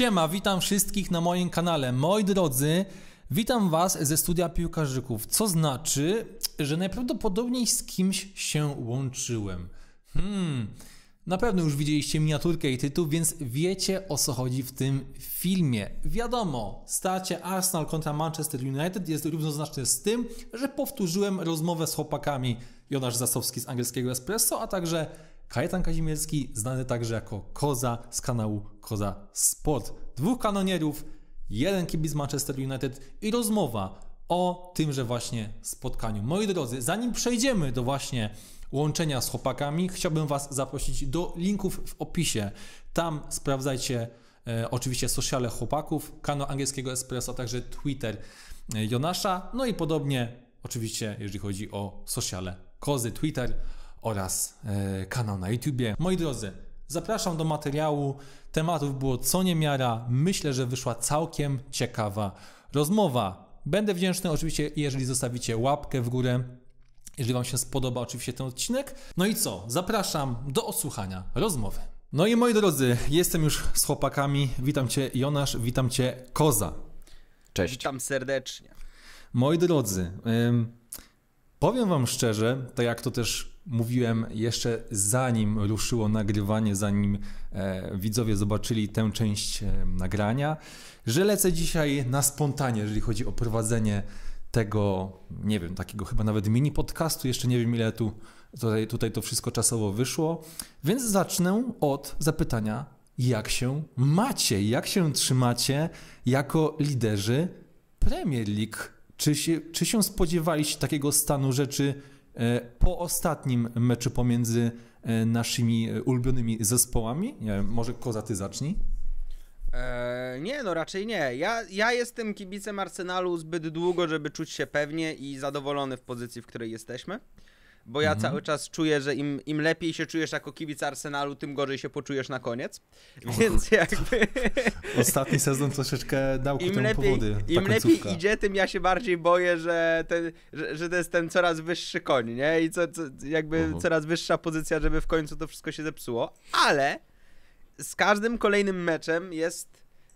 Siema, witam wszystkich na moim kanale. Moi drodzy, witam Was ze studia piłkarzyków, co znaczy, że najprawdopodobniej z kimś się łączyłem. Hmm, na pewno już widzieliście miniaturkę i tytuł, więc wiecie o co chodzi w tym filmie. Wiadomo, starcie Arsenal kontra Manchester United jest równoznaczne z tym, że powtórzyłem rozmowę z chłopakami Jonasz Zasowski z angielskiego Espresso, a także Kajetan Kazimierski, znany także jako Koza z kanału Koza Sport. Dwóch kanonierów, jeden kibic Manchester United i rozmowa o tymże właśnie spotkaniu. Moi drodzy, zanim przejdziemy do właśnie łączenia z chłopakami, chciałbym Was zaprosić do linków w opisie. Tam sprawdzajcie e, oczywiście sociale chłopaków, kanał angielskiego Espresso, a także Twitter e, Jonasza, no i podobnie oczywiście jeżeli chodzi o sociale Kozy, Twitter, oraz e, kanał na YouTubie. Moi drodzy, zapraszam do materiału. Tematów było co niemiara. Myślę, że wyszła całkiem ciekawa rozmowa. Będę wdzięczny oczywiście, jeżeli zostawicie łapkę w górę, jeżeli Wam się spodoba oczywiście ten odcinek. No i co? Zapraszam do odsłuchania rozmowy. No i moi drodzy, jestem już z chłopakami. Witam Cię Jonasz, witam Cię Koza. Cześć. Witam serdecznie. Moi drodzy, powiem Wam szczerze, tak jak to też mówiłem jeszcze zanim ruszyło nagrywanie, zanim e, widzowie zobaczyli tę część e, nagrania, że lecę dzisiaj na spontanie, jeżeli chodzi o prowadzenie tego, nie wiem, takiego chyba nawet mini podcastu, jeszcze nie wiem ile tu tutaj, tutaj to wszystko czasowo wyszło, więc zacznę od zapytania, jak się macie, jak się trzymacie jako liderzy Premier League? Czy się, czy się spodziewaliście takiego stanu rzeczy E, po ostatnim meczu pomiędzy e, naszymi e, ulubionymi zespołami? Nie wiem, może Koza, ty zacznij. nie, no raczej nie. Ja, ja jestem kibicem Arsenalu zbyt długo, żeby czuć się pewnie i zadowolony w pozycji, w której jesteśmy bo ja mhm. cały czas czuję, że im, im lepiej się czujesz jako kibic Arsenalu, tym gorzej się poczujesz na koniec. Więc jakby... Ostatni sezon troszeczkę dał ku im temu lepiej, powody. Im lepiej idzie, tym ja się bardziej boję, że, ten, że, że to jest ten coraz wyższy koń, nie? I co, co jakby mhm. coraz wyższa pozycja, żeby w końcu to wszystko się zepsuło. Ale z każdym kolejnym meczem jest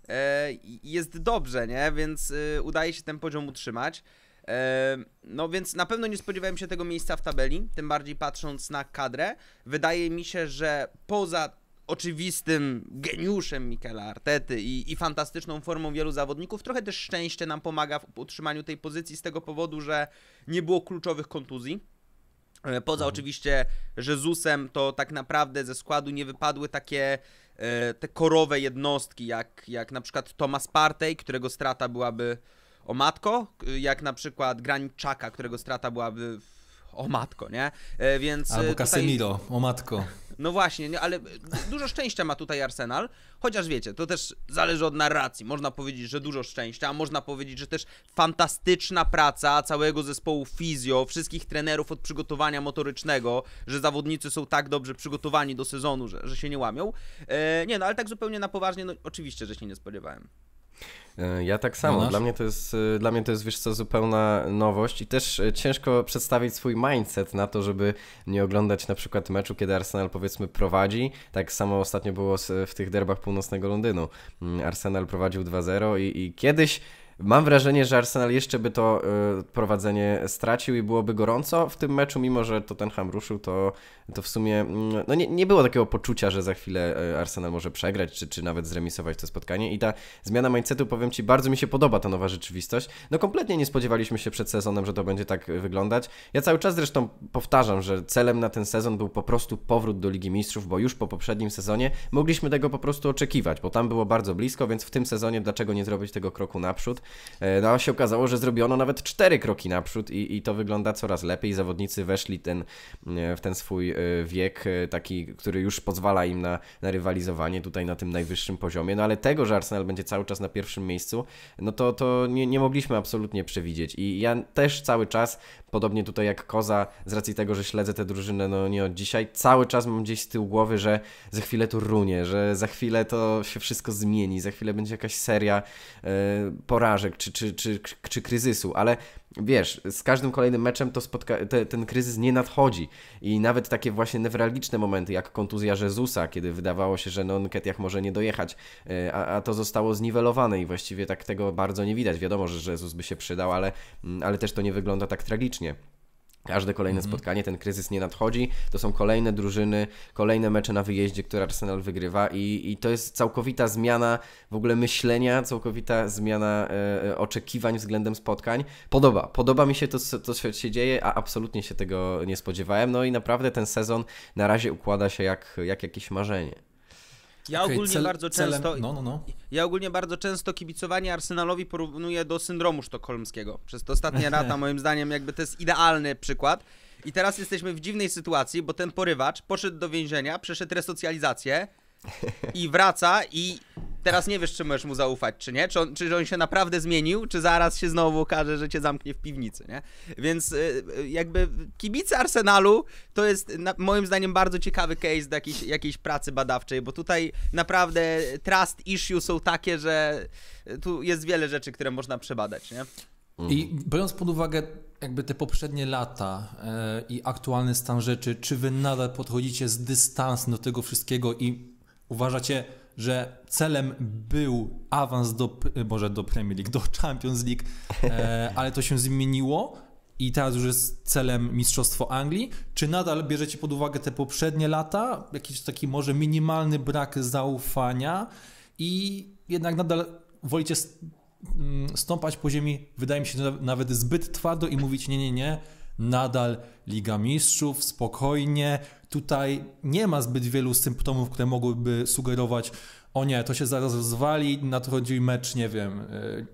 e, jest dobrze, nie? Więc e, udaje się ten poziom utrzymać. No więc na pewno nie spodziewałem się tego miejsca w tabeli, tym bardziej patrząc na kadrę. Wydaje mi się, że poza oczywistym geniuszem Mikela Artety i, i fantastyczną formą wielu zawodników, trochę też szczęście nam pomaga w utrzymaniu tej pozycji z tego powodu, że nie było kluczowych kontuzji. E, poza mhm. oczywiście Jezusem, to tak naprawdę ze składu nie wypadły takie e, te korowe jednostki, jak, jak na przykład Thomas Partey, którego strata byłaby o matko, jak na przykład Graniczaka, którego strata byłaby o matko, nie? E, więc e, Albo Casemiro, tutaj... o matko. No właśnie, nie, ale dużo szczęścia ma tutaj Arsenal, chociaż wiecie, to też zależy od narracji. Można powiedzieć, że dużo szczęścia, a można powiedzieć, że też fantastyczna praca całego zespołu fizjo, wszystkich trenerów od przygotowania motorycznego, że zawodnicy są tak dobrze przygotowani do sezonu, że, że się nie łamią. E, nie, no ale tak zupełnie na poważnie, no oczywiście, że się nie spodziewałem. E, ja tak samo. dla mnie, to jest, e, dla mnie to jest, wiesz co, zupełna nowość i też e, ciężko przedstawić swój mindset na to, żeby nie oglądać na przykład meczu, kiedy Arsenal powiedzmy prowadzi. Tak samo ostatnio było w tych derbach północnego Londynu. Mm, Arsenal prowadził 2-0 i, i kiedyś Mam wrażenie, że Arsenal jeszcze by to prowadzenie stracił i byłoby gorąco w tym meczu, mimo że Tottenham ruszył, to to w sumie mm, no nie, nie było takiego poczucia, że za chwilę e, Arsenal może przegrać, czy, czy nawet zremisować to spotkanie. I ta zmiana mindsetu, powiem Ci, bardzo mi się podoba ta nowa rzeczywistość. No kompletnie nie spodziewaliśmy się przed sezonem, że to będzie tak e, wyglądać. Ja cały czas zresztą powtarzam, że celem na ten sezon był po prostu powrót do Ligi Mistrzów, bo już po poprzednim sezonie mogliśmy tego po prostu oczekiwać, bo tam było bardzo blisko, więc w tym sezonie dlaczego nie zrobić tego kroku naprzód? E, no a się okazało, że zrobiono nawet cztery kroki naprzód i, i to wygląda coraz lepiej. Zawodnicy weszli ten, w ten swój Y, wiek, y, taki, który już pozwala im na, na rywalizowanie tutaj na tym najwyższym poziomie. No ale tego, że Arsenal będzie cały czas na pierwszym miejscu, no to, to nie, nie mogliśmy absolutnie przewidzieć. I ja też cały czas, podobnie tutaj jak Koza, z racji tego, że śledzę tę drużynę no nie od dzisiaj, cały czas mam gdzieś z tyłu głowy, że za chwilę to runie, że za chwilę to się wszystko zmieni, za chwilę będzie jakaś seria y, porażek czy, czy, czy, czy kryzysu, ale wiesz, z każdym kolejnym meczem to spotka- te, ten kryzys nie nadchodzi. I nawet takie właśnie newralgiczne momenty, jak kontuzja Jezusa, kiedy wydawało się, że no jak może nie dojechać, e, a, a to zostało zniwelowane i właściwie tak tego bardzo nie widać. Wiadomo, że Jezus by się przydał, ale, mm, ale też to nie wygląda tak tragicznie. Każde kolejne mhm. spotkanie, ten kryzys nie nadchodzi. To są kolejne drużyny, kolejne mecze na wyjeździe, które Arsenal wygrywa, i, i to jest całkowita zmiana w ogóle myślenia, całkowita zmiana e, e oczekiwań względem spotkań. Podoba, podoba mi się to, co, co się dzieje, a absolutnie się tego nie spodziewałem. No i naprawdę ten sezon na razie układa się jak, jak jakieś marzenie. Ja okay, ogólnie cel, bardzo celem, często. No, no, no. Ja ogólnie bardzo często kibicowanie Arsenalowi porównuję do syndromu sztokholmskiego. Przez te ostatnie lata moim zdaniem jakby to jest idealny przykład. I teraz jesteśmy w dziwnej sytuacji, bo ten porywacz poszedł do więzienia, przeszedł resocjalizację, i wraca i teraz nie wiesz, czy możesz mu zaufać, czy nie, czy on, czy on się naprawdę zmienił, czy zaraz się znowu okaże, że cię zamknie w piwnicy, nie? Więc y, y, jakby kibice Arsenalu to jest na, moim zdaniem bardzo ciekawy case do jakiejś, jakiejś pracy badawczej, bo tutaj naprawdę trust issue są takie, że tu jest wiele rzeczy, które można przebadać, nie? I biorąc pod uwagę jakby te poprzednie lata e, i aktualny stan rzeczy, czy wy nadal podchodzicie z dystansem do tego wszystkiego i Uważacie, że celem był awans do, może e, do Premier League, do Champions League, e, ale to się zmieniło i teraz już jest celem Mistrzostwo Anglii? Czy nadal bierzecie pod uwagę te poprzednie lata, jakiś taki może minimalny brak zaufania i jednak nadal wolicie mm, stąpać po ziemi, wydaje mi się, nawet zbyt twardo i mówić nie, nie, nie, nadal Liga Mistrzów, spokojnie. Tutaj nie ma zbyt wielu symptomów, które mogłyby sugerować, o nie, to się zaraz rozwali, nadchodzi mecz, nie wiem, e,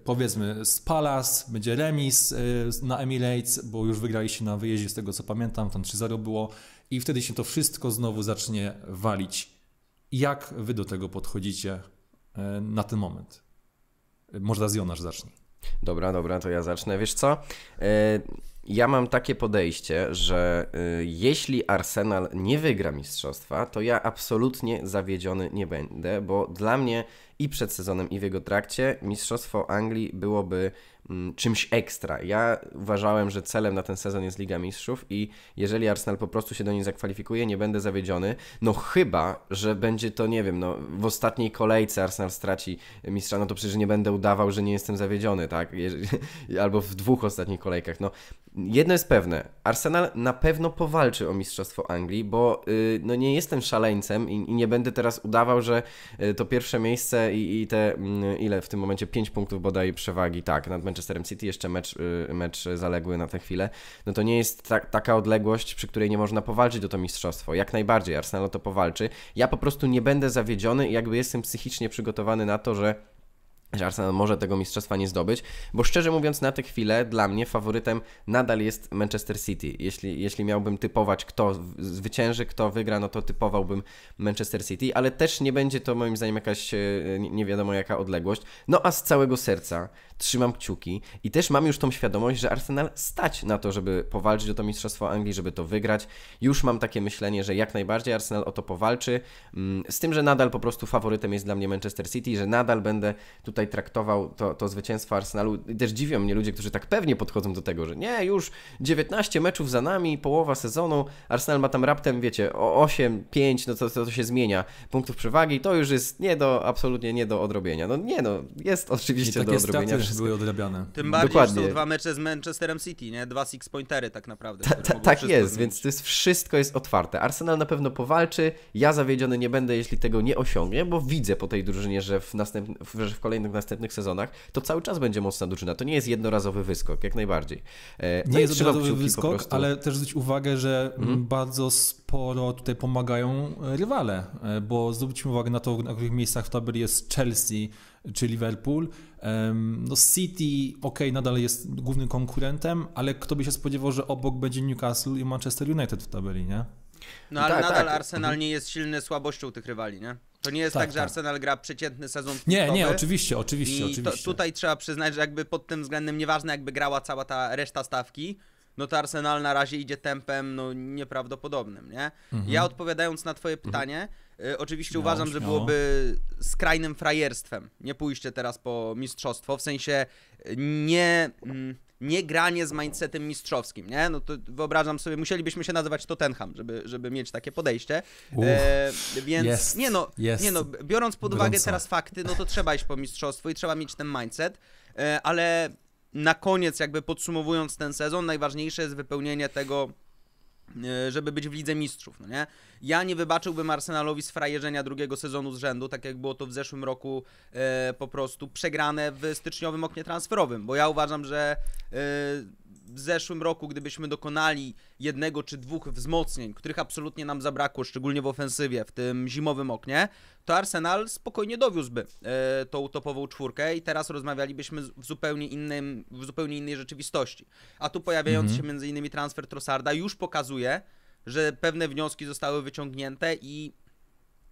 powiedzmy z Palace, będzie remis e, na Emirates, bo już wygraliście na wyjeździe z tego co pamiętam, tam 3-0 było i wtedy się to wszystko znowu zacznie walić. Jak wy do tego podchodzicie e, na ten moment? Może z Jonasz zacznie. Dobra, dobra, to ja zacznę. Wiesz co? Ja mam takie podejście, że y, jeśli Arsenal nie wygra mistrzostwa, to ja absolutnie zawiedziony nie będę, bo dla mnie i przed sezonem, i w jego trakcie mistrzostwo Anglii byłoby mm, czymś ekstra. Ja uważałem, że celem na ten sezon jest Liga Mistrzów i jeżeli Arsenal po prostu się do niej zakwalifikuje, nie będę zawiedziony. No chyba, że będzie to, nie wiem, no w ostatniej kolejce Arsenal straci mistrza, no to przecież nie będę udawał, że nie jestem zawiedziony, tak? Albo w dwóch ostatnich kolejkach. No Jedno jest pewne, Arsenal na pewno powalczy o Mistrzostwo Anglii, bo yy, no nie jestem szaleńcem i, i, nie będę teraz udawał, że yy, to pierwsze miejsce i, i te yy, ile w tym momencie 5 punktów bodaj przewagi, tak, nad Manchesterem City, jeszcze mecz, y, mecz zaległy na tę chwilę, no to nie jest ta, taka odległość, przy której nie można powalczyć o to Mistrzostwo. Jak najbardziej Arsenal o to powalczy. Ja po prostu nie będę zawiedziony i jakby jestem psychicznie przygotowany na to, że że Arsenal może tego mistrzostwa nie zdobyć, bo szczerze mówiąc na tę chwilę dla mnie faworytem nadal jest Manchester City. Jeśli, jeśli miałbym typować kto zwycięży, kto wygra, no to typowałbym Manchester City, ale też nie będzie to moim zdaniem jakaś e, nie wiadomo jaka odległość. No a z całego serca trzymam kciuki i też mam już tą świadomość, że Arsenal stać na to, żeby powalczyć o to Mistrzostwo Anglii, żeby to wygrać. Już mam takie myślenie, że jak najbardziej Arsenal o to powalczy, mm, z tym, że nadal po prostu faworytem jest dla mnie Manchester City, że nadal będę tutaj traktował to, to zwycięstwo Arsenalu. I też dziwią mnie ludzie, którzy tak pewnie podchodzą do tego, że nie, już 19 meczów za nami, połowa sezonu, Arsenal ma tam raptem, wiecie, o 8, 5, no to, to, to się zmienia, punktów przewagi, to już jest nie do, absolutnie nie do odrobienia. No nie no, jest oczywiście tak do jest odrobienia wszystko. były odrabiane. Tym bardziej, Dokładnie. że są dwa mecze z Manchesterem City, nie? Dwa six-pointery tak naprawdę. Ta, ta, tak jest, zmienić. więc to jest, wszystko jest otwarte. Arsenal na pewno powalczy, ja zawiedziony nie będę, jeśli tego nie osiągnie, bo widzę po tej drużynie, że w, że w kolejnych, następnych sezonach to cały czas będzie mocna drużyna. To nie jest jednorazowy wyskok, jak najbardziej. E, nie no jest jednorazowy wyskok, ale też zwróć uwagę, że mhm. bardzo sporo tutaj pomagają e, rywale, e, bo zwróćmy uwagę na to, na których miejscach w tabeli jest Chelsea, czy Liverpool. No City, ok, nadal jest głównym konkurentem, ale kto by się spodziewał, że obok będzie Newcastle i Manchester United w tabeli, nie? No ale tak, nadal tak. Arsenal mhm. nie jest silny słabością tych rywali, nie? To nie jest tak, tak że tak. Arsenal gra przeciętny sezon Nie, nie, oczywiście, oczywiście, i oczywiście. To, tutaj trzeba przyznać, że jakby pod tym względem, nieważne jakby grała cała ta reszta stawki, no to Arsenal na razie idzie tempem no nieprawdopodobnym, nie? Mhm. Ja odpowiadając na twoje pytanie, mhm E, oczywiście śmiało, uważam, śmiało. że byłoby skrajnym frajerstwem nie pójście teraz po mistrzostwo, w sensie e, nie, mm, nie granie z mindsetem mistrzowskim, nie? No to wyobrażam sobie, musielibyśmy się nazywać Tottenham, żeby, żeby mieć takie podejście. Uf, e, więc jest, nie, no, jest nie no, biorąc pod uwagę teraz fakty, no to trzeba iść po mistrzostwo i trzeba mieć ten mindset, e, ale na koniec jakby podsumowując ten sezon, najważniejsze jest wypełnienie tego E, żeby być w Lidze Mistrzów, no nie? Ja nie wybaczyłbym Arsenalowi sfrajerzenia drugiego sezonu z rzędu, tak jak było to w zeszłym roku e, po prostu przegrane w styczniowym oknie transferowym, bo ja uważam, że e, w zeszłym roku, gdybyśmy dokonali jednego czy dwóch wzmocnień, których absolutnie nam zabrakło, szczególnie w ofensywie, w tym zimowym oknie, to Arsenal spokojnie dowiózłby e, tą topową czwórkę i teraz rozmawialibyśmy w zupełnie, innym, w zupełnie innej rzeczywistości. A tu pojawiający mhm. się między innymi transfer Trossarda już pokazuje, że pewne wnioski zostały wyciągnięte i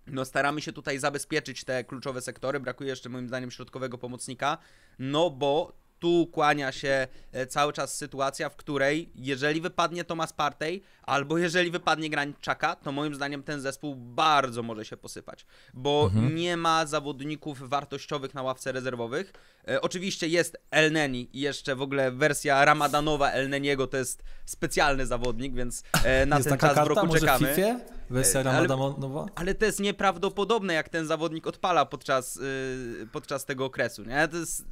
no staramy się tutaj zabezpieczyć te kluczowe sektory. Brakuje jeszcze moim zdaniem środkowego pomocnika, no bo tu kłania się e, cały czas sytuacja, w której jeżeli wypadnie Tomas Partey, albo jeżeli wypadnie Graniczaka, to moim zdaniem ten zespół bardzo może się posypać, bo mhm. nie ma zawodników wartościowych na ławce rezerwowych. E, oczywiście jest El Neni i jeszcze w ogóle wersja ramadanowa El Neniego to jest specjalny zawodnik, więc e, na jest ten czas karta, w roku czekamy. W Wersja e, ramadanowa? Ale, ale, to jest nieprawdopodobne, jak ten zawodnik odpala podczas, y, podczas tego okresu, nie? To jest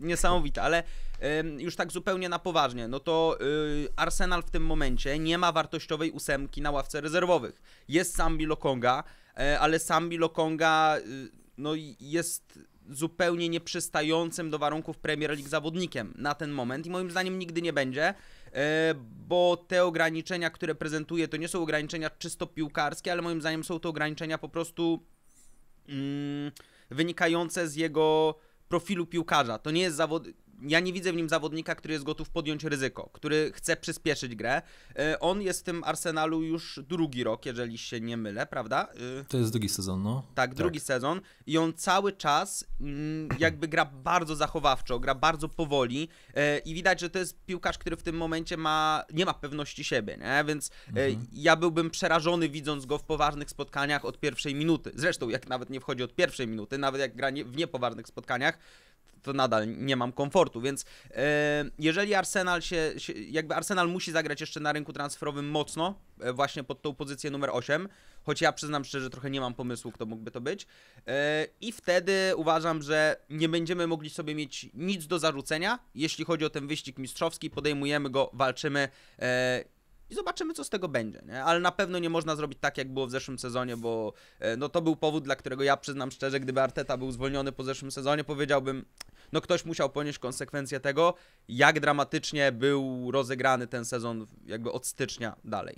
niesamowite, ale już tak zupełnie na poważnie, no to y, Arsenal w tym momencie nie ma wartościowej ósemki na ławce rezerwowych. Jest Sambi Lokonga, e, ale Sambi Lokonga y, no, jest zupełnie nieprzystającym do warunków Premier League zawodnikiem na ten moment i moim zdaniem nigdy nie będzie, e, bo te ograniczenia, które prezentuje, to nie są ograniczenia czysto piłkarskie, ale moim zdaniem są to ograniczenia po prostu mm, wynikające z jego profilu piłkarza. To nie jest zawody ja nie widzę w nim zawodnika, który jest gotów podjąć ryzyko, który chce przyspieszyć grę. E, on jest w tym Arsenalu już drugi rok, jeżeli się nie mylę, prawda? E, to jest drugi sezon, no. Tak, drugi tak. sezon i on cały czas mm, jakby gra bardzo zachowawczo, gra bardzo powoli e, i widać, że to jest piłkarz, który w tym momencie ma, nie ma pewności siebie, nie? więc mhm. ja byłbym przerażony widząc go w poważnych spotkaniach od pierwszej minuty. Zresztą jak nawet nie wchodzi od pierwszej minuty, nawet jak gra nie, w niepoważnych spotkaniach, to nadal nie mam komfortu, więc e, jeżeli Arsenal się, się, jakby Arsenal musi zagrać jeszcze na rynku transferowym mocno, e, właśnie pod tą pozycję numer 8, choć ja przyznam szczerze, że trochę nie mam pomysłu, kto mógłby to być. E, I wtedy uważam, że nie będziemy mogli sobie mieć nic do zarzucenia, jeśli chodzi o ten wyścig mistrzowski, podejmujemy go, walczymy e, i zobaczymy, co z tego będzie, nie? Ale na pewno nie można zrobić tak, jak było w zeszłym sezonie, bo e, no to był powód, dla którego ja przyznam szczerze, gdyby Arteta był zwolniony po zeszłym sezonie, powiedziałbym, no ktoś musiał ponieść konsekwencje tego, jak dramatycznie był rozegrany ten sezon jakby od stycznia dalej.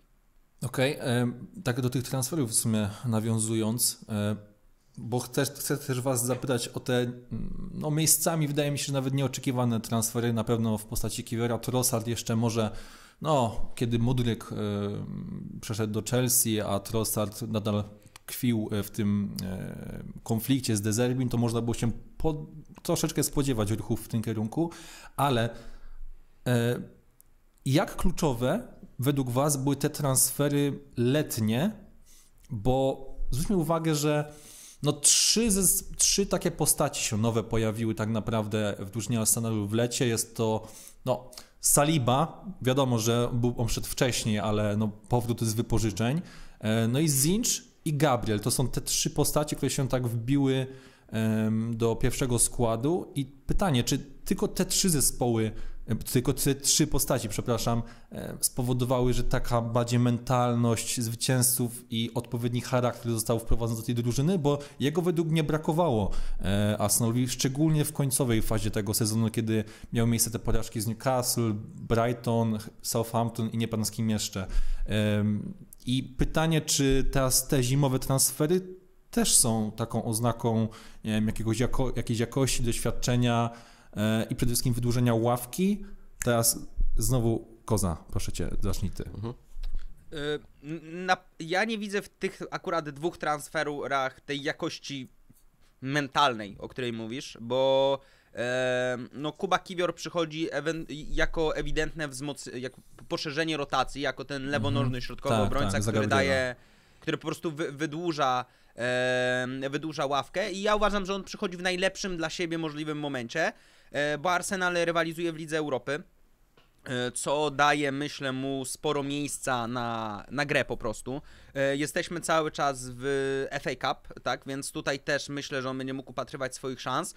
Okej, okay, e, tak do tych transferów w sumie nawiązując, e, bo chcę, chcę też Was zapytać o te no, miejscami, wydaje mi się, że nawet nieoczekiwane transfery, na pewno w postaci Kiwera Trossard jeszcze może no, kiedy Mudryk e, przeszedł do Chelsea, a Trossard nadal tkwił e, w tym e, konflikcie z Dezerbin, to można było się po, troszeczkę spodziewać ruchów w tym kierunku, ale jak kluczowe według Was były te transfery letnie? Bo zwróćmy uwagę, że no trzy, trzy takie postaci się nowe pojawiły tak naprawdę w dłuższej Arsenalu w lecie. Jest to no, Saliba, wiadomo, że był on przed wcześniej, ale no, powrót z wypożyczeń. E, no i Zinch i Gabriel to są te trzy postacie, które się tak wbiły do pierwszego składu. I pytanie, czy tylko te trzy zespoły tylko te trzy postaci, przepraszam, e, spowodowały, że taka bardziej mentalność zwycięzców i odpowiedni charakter został wprowadzony do tej drużyny, bo jego według mnie brakowało e, Arsenalowi, szczególnie w końcowej fazie tego sezonu, kiedy miały miejsce te porażki z Newcastle, Brighton, Southampton i nie pan z kim jeszcze. I pytanie, czy teraz te zimowe transfery też są taką oznaką wiem, jakiegoś jako, jakiejś jakości doświadczenia, E, i przede wszystkim wydłużenia ławki. Teraz znowu Koza, proszę cię, zacznij ty. Mhm. E, ja nie widzę w tych akurat dwóch transferach tej jakości mentalnej, o której mówisz, bo e, no Kuba Kiwior przychodzi jako ewidentne wzmocnienie, poszerzenie rotacji, jako ten lewonożny mhm. środkowy mm obrońca, tak, który daje, który po prostu wy, wydłuża, wydłuża ławkę i ja uważam, że on przychodzi w najlepszym dla siebie możliwym momencie. E, bo Arsenal rywalizuje w Lidze Europy e, co daje, myślę, mu sporo miejsca na, na grę po prostu. E, jesteśmy cały czas w FA Cup, tak, więc tutaj też myślę, że on będzie mógł upatrywać swoich szans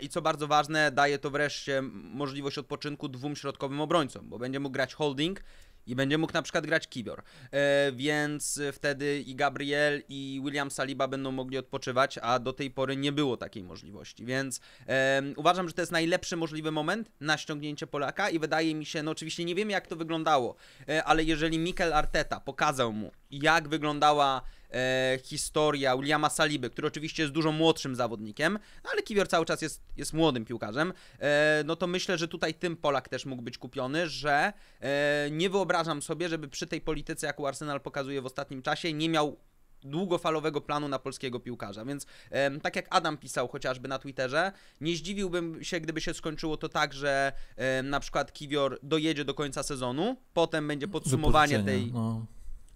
i co bardzo ważne, daje to wreszcie możliwość odpoczynku dwóm środkowym obrońcom, bo będzie mógł grać holding i będzie mógł na przykład grać Kibior. E, więc wtedy i Gabriel i William Saliba będą mogli odpoczywać, a do tej pory nie było takiej możliwości. Więc e, uważam, że to jest najlepszy możliwy moment na ściągnięcie Polaka i wydaje mi się, no oczywiście nie wiemy jak to wyglądało, e, ale jeżeli Mikel Arteta pokazał mu, jak wyglądała e, historia Williama Saliby, który oczywiście jest dużo młodszym zawodnikiem, no ale Kiwior cały czas jest, jest młodym piłkarzem, e, no to myślę, że tutaj tym Polak też mógł być kupiony, że e, nie wyobrażam sobie, żeby przy tej polityce, jaką Arsenal pokazuje w ostatnim czasie, nie miał długofalowego planu na polskiego piłkarza. Więc e, tak jak Adam pisał chociażby na Twitterze, nie zdziwiłbym się, gdyby się skończyło to tak, że e, na przykład Kiwior dojedzie do końca sezonu, potem będzie podsumowanie tej. No.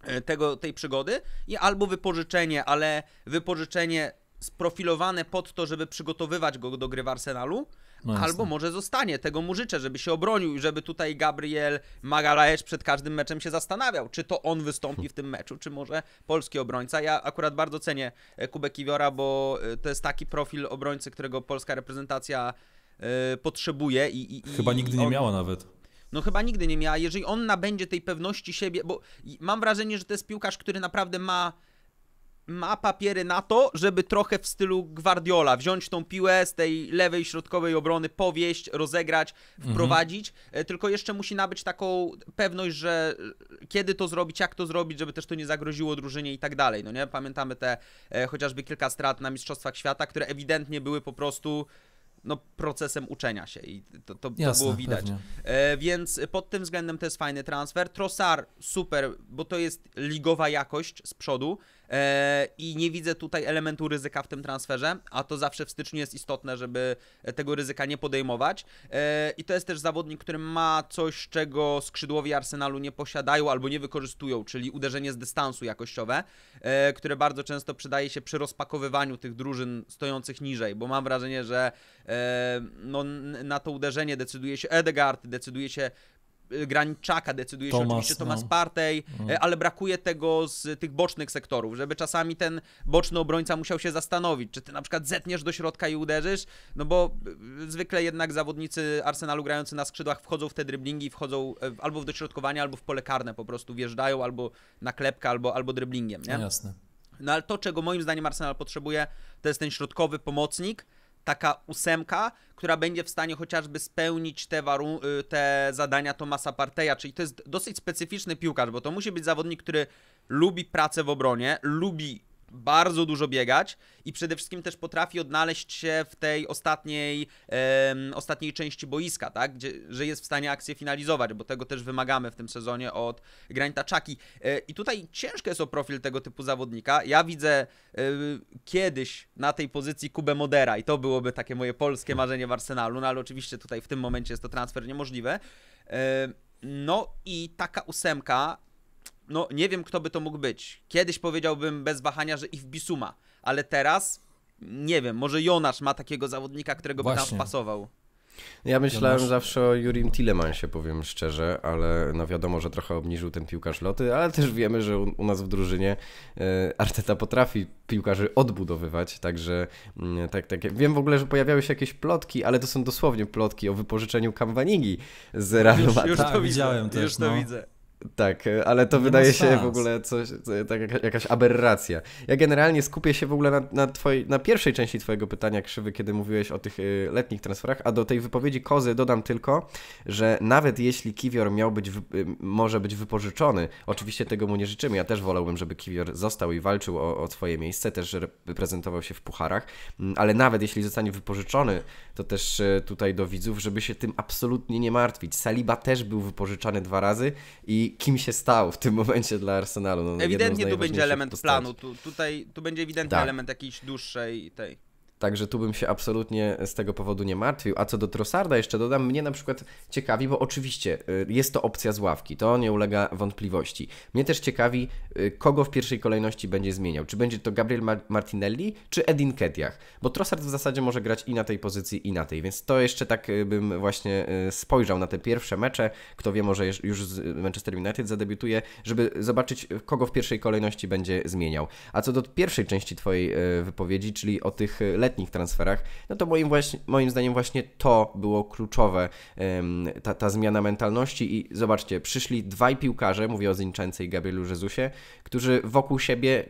E, tego, tej przygody i albo wypożyczenie, ale wypożyczenie sprofilowane pod to, żeby przygotowywać go do gry w Arsenalu, no albo może zostanie. Tego mu życzę, żeby się obronił i żeby tutaj Gabriel Magalaesz przed każdym meczem się zastanawiał, czy to on wystąpi w tym meczu, czy może polski obrońca. Ja akurat bardzo cenię e, Kubę Kiwiora, bo e, to jest taki profil obrońcy, którego polska reprezentacja potrzebuje i, i, chyba nigdy nie on... miała nawet. No chyba nigdy nie miała. Jeżeli on nabędzie tej pewności siebie, bo mam wrażenie, że to jest piłkarz, który naprawdę ma ma papiery na to, żeby trochę w stylu Guardiola wziąć tą piłę z tej lewej środkowej obrony, powieść, rozegrać, mhm. wprowadzić, mhm. tylko jeszcze musi nabyć taką pewność, że e, kiedy to zrobić, jak to zrobić, żeby też to nie zagroziło drużynie i tak dalej, no nie? Pamiętamy te e, chociażby kilka strat na Mistrzostwach Świata, które ewidentnie były po prostu no, procesem uczenia się i to, to, Jasne, było widać. E, więc pod tym względem to jest fajny transfer. Trossard super, bo to jest ligowa jakość z przodu. E, i nie widzę tutaj elementu ryzyka w tym transferze, a to zawsze w styczniu jest istotne, żeby tego ryzyka nie podejmować. E, I to jest też zawodnik, który ma coś, czego skrzydłowi Arsenalu nie posiadają albo nie wykorzystują, czyli uderzenie z dystansu jakościowe, e, które bardzo często przydaje się przy rozpakowywaniu tych drużyn stojących niżej, bo mam wrażenie, że no, na to uderzenie decyduje się Edegard, decyduje się Graniczaka decyduje się oczywiście Tomas no. Partey, no. Mm. E, ale brakuje tego z tych bocznych sektorów, żeby czasami ten boczny obrońca musiał się zastanowić, czy ty na przykład zetniesz do środka i uderzysz, no bo e, zwykle jednak zawodnicy Arsenalu grający na skrzydłach wchodzą w te dryblingi, wchodzą e, albo w dośrodkowanie, albo w pole karne po prostu, wjeżdżają albo na klepkę, albo, albo dryblingiem, nie? No jasne. No ale to, czego moim zdaniem Arsenal potrzebuje, to jest ten środkowy pomocnik, taka ósemka, która będzie w stanie chociażby spełnić te, y, te zadania Tomasa Parteja, czyli to jest dosyć specyficzny piłkarz, bo to musi być zawodnik, który lubi pracę w obronie, lubi bardzo dużo biegać i przede wszystkim też potrafi odnaleźć się w tej ostatniej, um, ostatniej części boiska, tak? Gdzie, że jest w stanie akcję finalizować, bo tego też wymagamy w tym sezonie od Granita Czaki. E, I tutaj ciężkie jest o profil tego typu zawodnika. Ja widzę e, kiedyś na tej pozycji Kubę Modera i to byłoby takie moje polskie marzenie w Arsenalu, no ale oczywiście tutaj w tym momencie jest to transfer niemożliwe. E, no i taka ósemka no nie wiem, kto by to mógł być. Kiedyś powiedziałbym bez wahania, że ich Bisuma, ale teraz nie wiem, może Jonasz ma takiego zawodnika, którego Właśnie. by tam pasował. Ja myślałem Jonasz... zawsze o Jurim Tilemansie, powiem szczerze, ale no wiadomo, że trochę obniżył ten piłkarz loty, ale też wiemy, że u, u nas w drużynie e, Arteta potrafi piłkarzy odbudowywać, także mm, tak, tak. Wiem w ogóle, że pojawiały się jakieś plotki, ale to są dosłownie plotki o wypożyczeniu Kamwanigi z Realu Już, już to tak, widziałem też, Już to no. widzę. Tak, e, ale to nie wydaje się w ogóle coś, tak, jakaś aberracja. Ja generalnie skupię się w ogóle na, na, na pierwszej części Twojego pytania, Krzywy, kiedy mówiłeś o tych e, letnich transferach, a do tej wypowiedzi Kozy dodam tylko, że nawet jeśli Kiwior miał być, e, może być wypożyczony, oczywiście tego mu nie życzymy, ja też wolałbym, żeby Kiwior został i walczył o, o swoje miejsce, też reprezentował się w pucharach, mm, ale nawet jeśli zostanie wypożyczony, to też tutaj do widzów, żeby się tym absolutnie nie martwić. Saliba też był wypożyczany dwa razy i kim się stał w tym momencie dla Arsenalu. No, ewidentnie tu będzie element planu, tu, tutaj, tu będzie ewidentny tak. element jakiejś dłuższej tej Także tu bym się absolutnie z tego powodu nie martwił. A co do Trossarda jeszcze dodam, mnie na przykład ciekawi, bo oczywiście y, jest to opcja z ławki, to nie ulega wątpliwości. Mnie też ciekawi, y, kogo w pierwszej kolejności będzie zmieniał. Czy będzie to Gabriel Martinelli, czy Edin Ketiach? Bo Trossard w zasadzie może grać i na tej pozycji, i na tej, więc to jeszcze tak y, bym właśnie spojrzał na te pierwsze mecze. Kto wie, może już z Manchester United zadebiutuje, żeby zobaczyć, kogo w pierwszej kolejności będzie zmieniał. A co do pierwszej części Twojej wypowiedzi, czyli o tych letnich transferach, no to moim, właśnie, moim zdaniem właśnie to było kluczowe, ta, ta zmiana mentalności i zobaczcie, przyszli dwaj piłkarze, mówię o Zinczency i Gabrielu Jezusie, którzy wokół siebie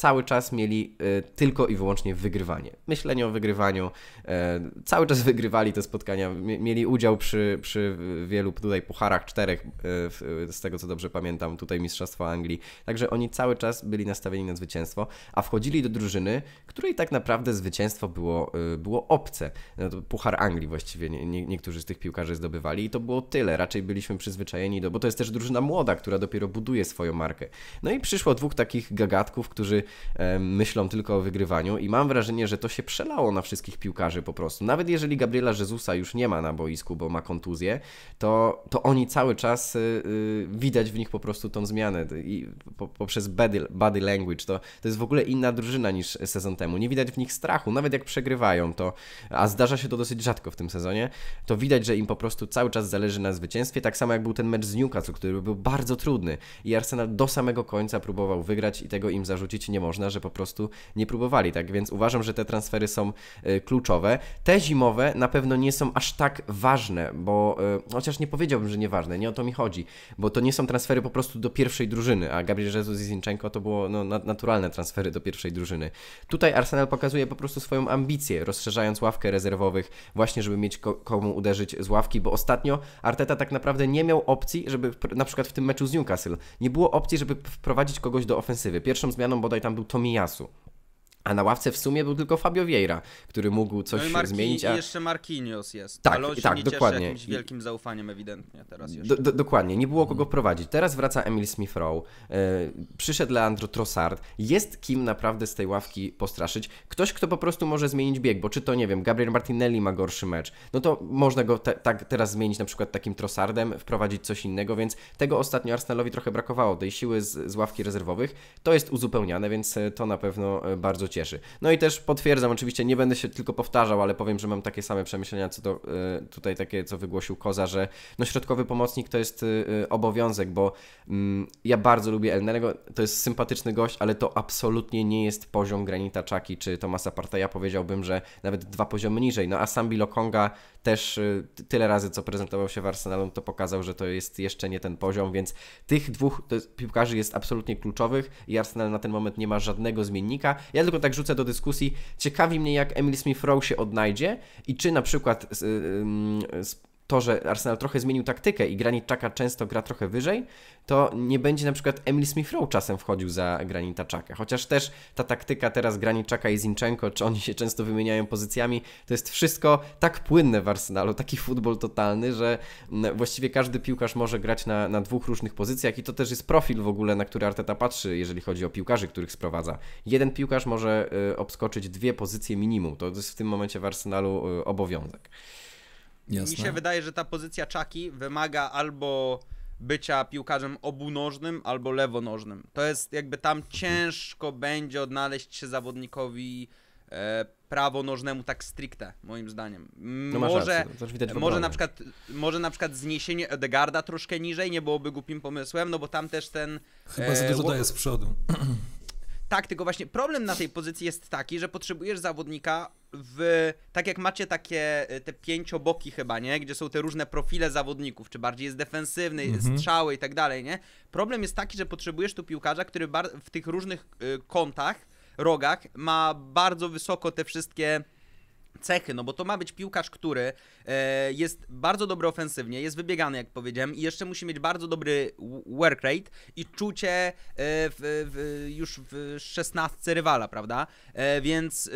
cały czas mieli y, tylko i wyłącznie wygrywanie. Myślenie o wygrywaniu, e, cały czas wygrywali te spotkania, mieli udział przy, przy wielu tutaj pucharach, czterech, e, z tego co dobrze pamiętam, tutaj Mistrzostwa Anglii. Także oni cały czas byli nastawieni na zwycięstwo, a wchodzili do drużyny, której tak naprawdę zwycięstwo było, e, było obce. No to Puchar Anglii właściwie nie, nie, niektórzy z tych piłkarzy zdobywali i to było tyle. Raczej byliśmy przyzwyczajeni do, bo to jest też drużyna młoda, która dopiero buduje swoją markę. No i przyszło dwóch takich gagatków, którzy E, myślą tylko o wygrywaniu i mam wrażenie, że to się przelało na wszystkich piłkarzy po prostu. Nawet jeżeli Gabriela Jezusa już nie ma na boisku, bo ma kontuzję, to, to oni cały czas e, e, widać w nich po prostu tą zmianę i poprzez body, body language. To, to jest w ogóle inna drużyna niż sezon temu. Nie widać w nich strachu, nawet jak przegrywają to, a zdarza się to dosyć rzadko w tym sezonie, to widać, że im po prostu cały czas zależy na zwycięstwie, tak samo jak był ten mecz z Newcastle, który był bardzo trudny i Arsenal do samego końca próbował wygrać i tego im zarzucić nie można, że po prostu nie próbowali, tak więc uważam, że te transfery są e, kluczowe. Te zimowe na pewno nie są aż tak ważne, bo e, chociaż nie powiedziałbym, że nieważne, nie o to mi chodzi, bo to nie są transfery po prostu do pierwszej drużyny, a Gabriel Jesus i Zinchenko to było no, naturalne transfery do pierwszej drużyny. Tutaj Arsenal pokazuje po prostu swoją ambicję, rozszerzając ławkę rezerwowych, właśnie żeby mieć ko komu uderzyć z ławki, bo ostatnio Arteta tak naprawdę nie miał opcji, żeby na przykład w tym meczu z Newcastle, nie było opcji, żeby wprowadzić kogoś do ofensywy. Pierwszą zmianą bodaj tam był Tomiyasu. A na ławce w sumie był tylko Fabio Vieira, który mógł coś no i Marki, zmienić. A... I jeszcze Marquinhos jest. Tak, ale tak, dokładnie. jakimś wielkim zaufaniem ewidentnie teraz jeszcze. Do, do, dokładnie, nie było kogo prowadzić. Teraz wraca Emil Smith Rowe, e, przyszedł Leandro Trossard. Jest kim naprawdę z tej ławki postraszyć. Ktoś, kto po prostu może zmienić bieg, bo czy to, nie wiem, Gabriel Martinelli ma gorszy mecz, no to można go te, tak teraz zmienić na przykład takim Trossardem, wprowadzić coś innego, więc tego ostatnio Arsenalowi trochę brakowało, tej siły z, z ławki rezerwowych. To jest uzupełniane, więc e, to na pewno e, bardzo cieszy. No i też potwierdzam, oczywiście nie będę się tylko powtarzał, ale powiem, że mam takie same przemyślenia co do, y, tutaj takie, co wygłosił Koza, że no środkowy pomocnik to jest y, y, obowiązek, bo mm, ja bardzo lubię Elnerego, to jest sympatyczny gość, ale to absolutnie nie jest poziom Granita Czaki czy Tomasa Parteja, powiedziałbym, że nawet dwa poziomy niżej. No a Sambi Lokonga też tyle razy, co prezentował się w Arsenalu, to pokazał, że to jest jeszcze nie ten poziom, więc tych dwóch piłkarzy jest absolutnie kluczowych i Arsenal na ten moment nie ma żadnego zmiennika. Ja tylko tak rzucę do dyskusji. Ciekawi mnie, jak Emil Smith Rowe się odnajdzie i czy na przykład z y, to, że Arsenal trochę zmienił taktykę i Granit często gra trochę wyżej, to nie będzie na przykład Emil Smith Rowe czasem wchodził za Granita Chociaż też ta taktyka teraz Granit i Zinchenko, czy oni się często wymieniają pozycjami, to jest wszystko tak płynne w Arsenalu, taki futbol totalny, że mm, właściwie każdy piłkarz może grać na, na dwóch różnych pozycjach i to też jest profil w ogóle, na który Arteta patrzy, jeżeli chodzi o piłkarzy, których sprowadza. Jeden piłkarz może y, obskoczyć dwie pozycje minimum. To jest w tym momencie w Arsenalu y, obowiązek. Jasne. Mi się wydaje, że ta pozycja czaki wymaga albo bycia piłkarzem obunożnym albo lewonożnym. To jest jakby tam ciężko będzie odnaleźć się zawodnikowi e, prawonożnemu tak stricte, moim zdaniem. No może może, na przykład, może na przykład zniesienie Edegarda troszkę niżej nie byłoby głupim pomysłem, no bo tam też ten... Chyba e, za dużo daje z przodu. Tak, tylko właśnie problem na tej pozycji jest taki, że potrzebujesz zawodnika w, tak jak macie takie e, te pięcioboki chyba, nie? Gdzie są te różne profile zawodników, czy bardziej jest defensywny, mhm. strzały i tak dalej, nie? Problem jest taki, że potrzebujesz tu piłkarza, który w tych różnych e, kątach, rogach ma bardzo wysoko te wszystkie cechy, no bo to ma być piłkarz, który e, jest bardzo dobry ofensywnie, jest wybiegany, jak powiedziałem, i jeszcze musi mieć bardzo dobry work rate i czucie e, w, w, już w szesnastce rywala, prawda? E, więc e,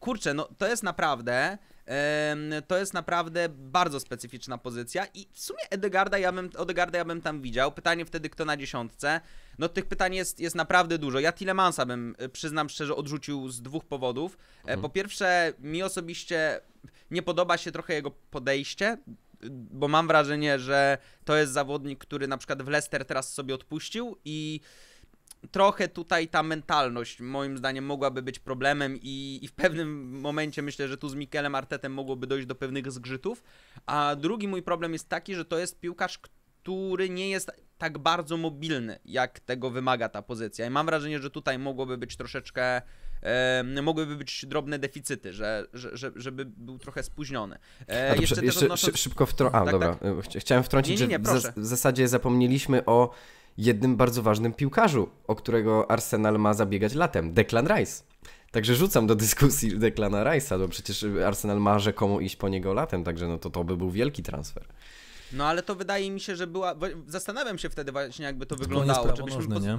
kurczę, no to jest naprawdę to jest naprawdę bardzo specyficzna pozycja i w sumie Edegarda ja bym, Edegarda ja bym tam widział. Pytanie wtedy, kto na dziesiątce. No tych pytań jest, jest naprawdę dużo. Ja Tilemansa bym, e, przyznam szczerze, odrzucił z dwóch powodów. E, mhm. Po pierwsze, mi osobiście nie podoba się trochę jego podejście e, bo mam wrażenie, że to jest zawodnik, który na przykład w Leicester teraz sobie odpuścił i trochę tutaj ta mentalność moim zdaniem mogłaby być problemem i, i w pewnym momencie myślę, że tu z Mikelem Artetem mogłoby dojść do pewnych zgrzytów. A drugi mój problem jest taki, że to jest piłkarz, który nie jest tak bardzo mobilny, jak tego wymaga ta pozycja. I mam wrażenie, że tutaj mogłoby być troszeczkę mogłyby być drobne deficyty, że, że, żeby był trochę spóźniony. E, jeszcze, jeszcze odnosząc... szybko wtrącić. A, tak, dobra. Tak. Chciałem wtrącić, nie, nie, nie, że w zasadzie zapomnieliśmy o jednym bardzo ważnym piłkarzu, o którego Arsenal ma zabiegać latem, Declan Rice. Także rzucam do dyskusji Declana Rice'a, bo przecież Arsenal ma rzekomo iść po niego latem, także no to to by był wielki transfer. No ale to wydaje mi się, że była. Zastanawiam się wtedy właśnie, jakby to wyglądało. Czy byśmy nie?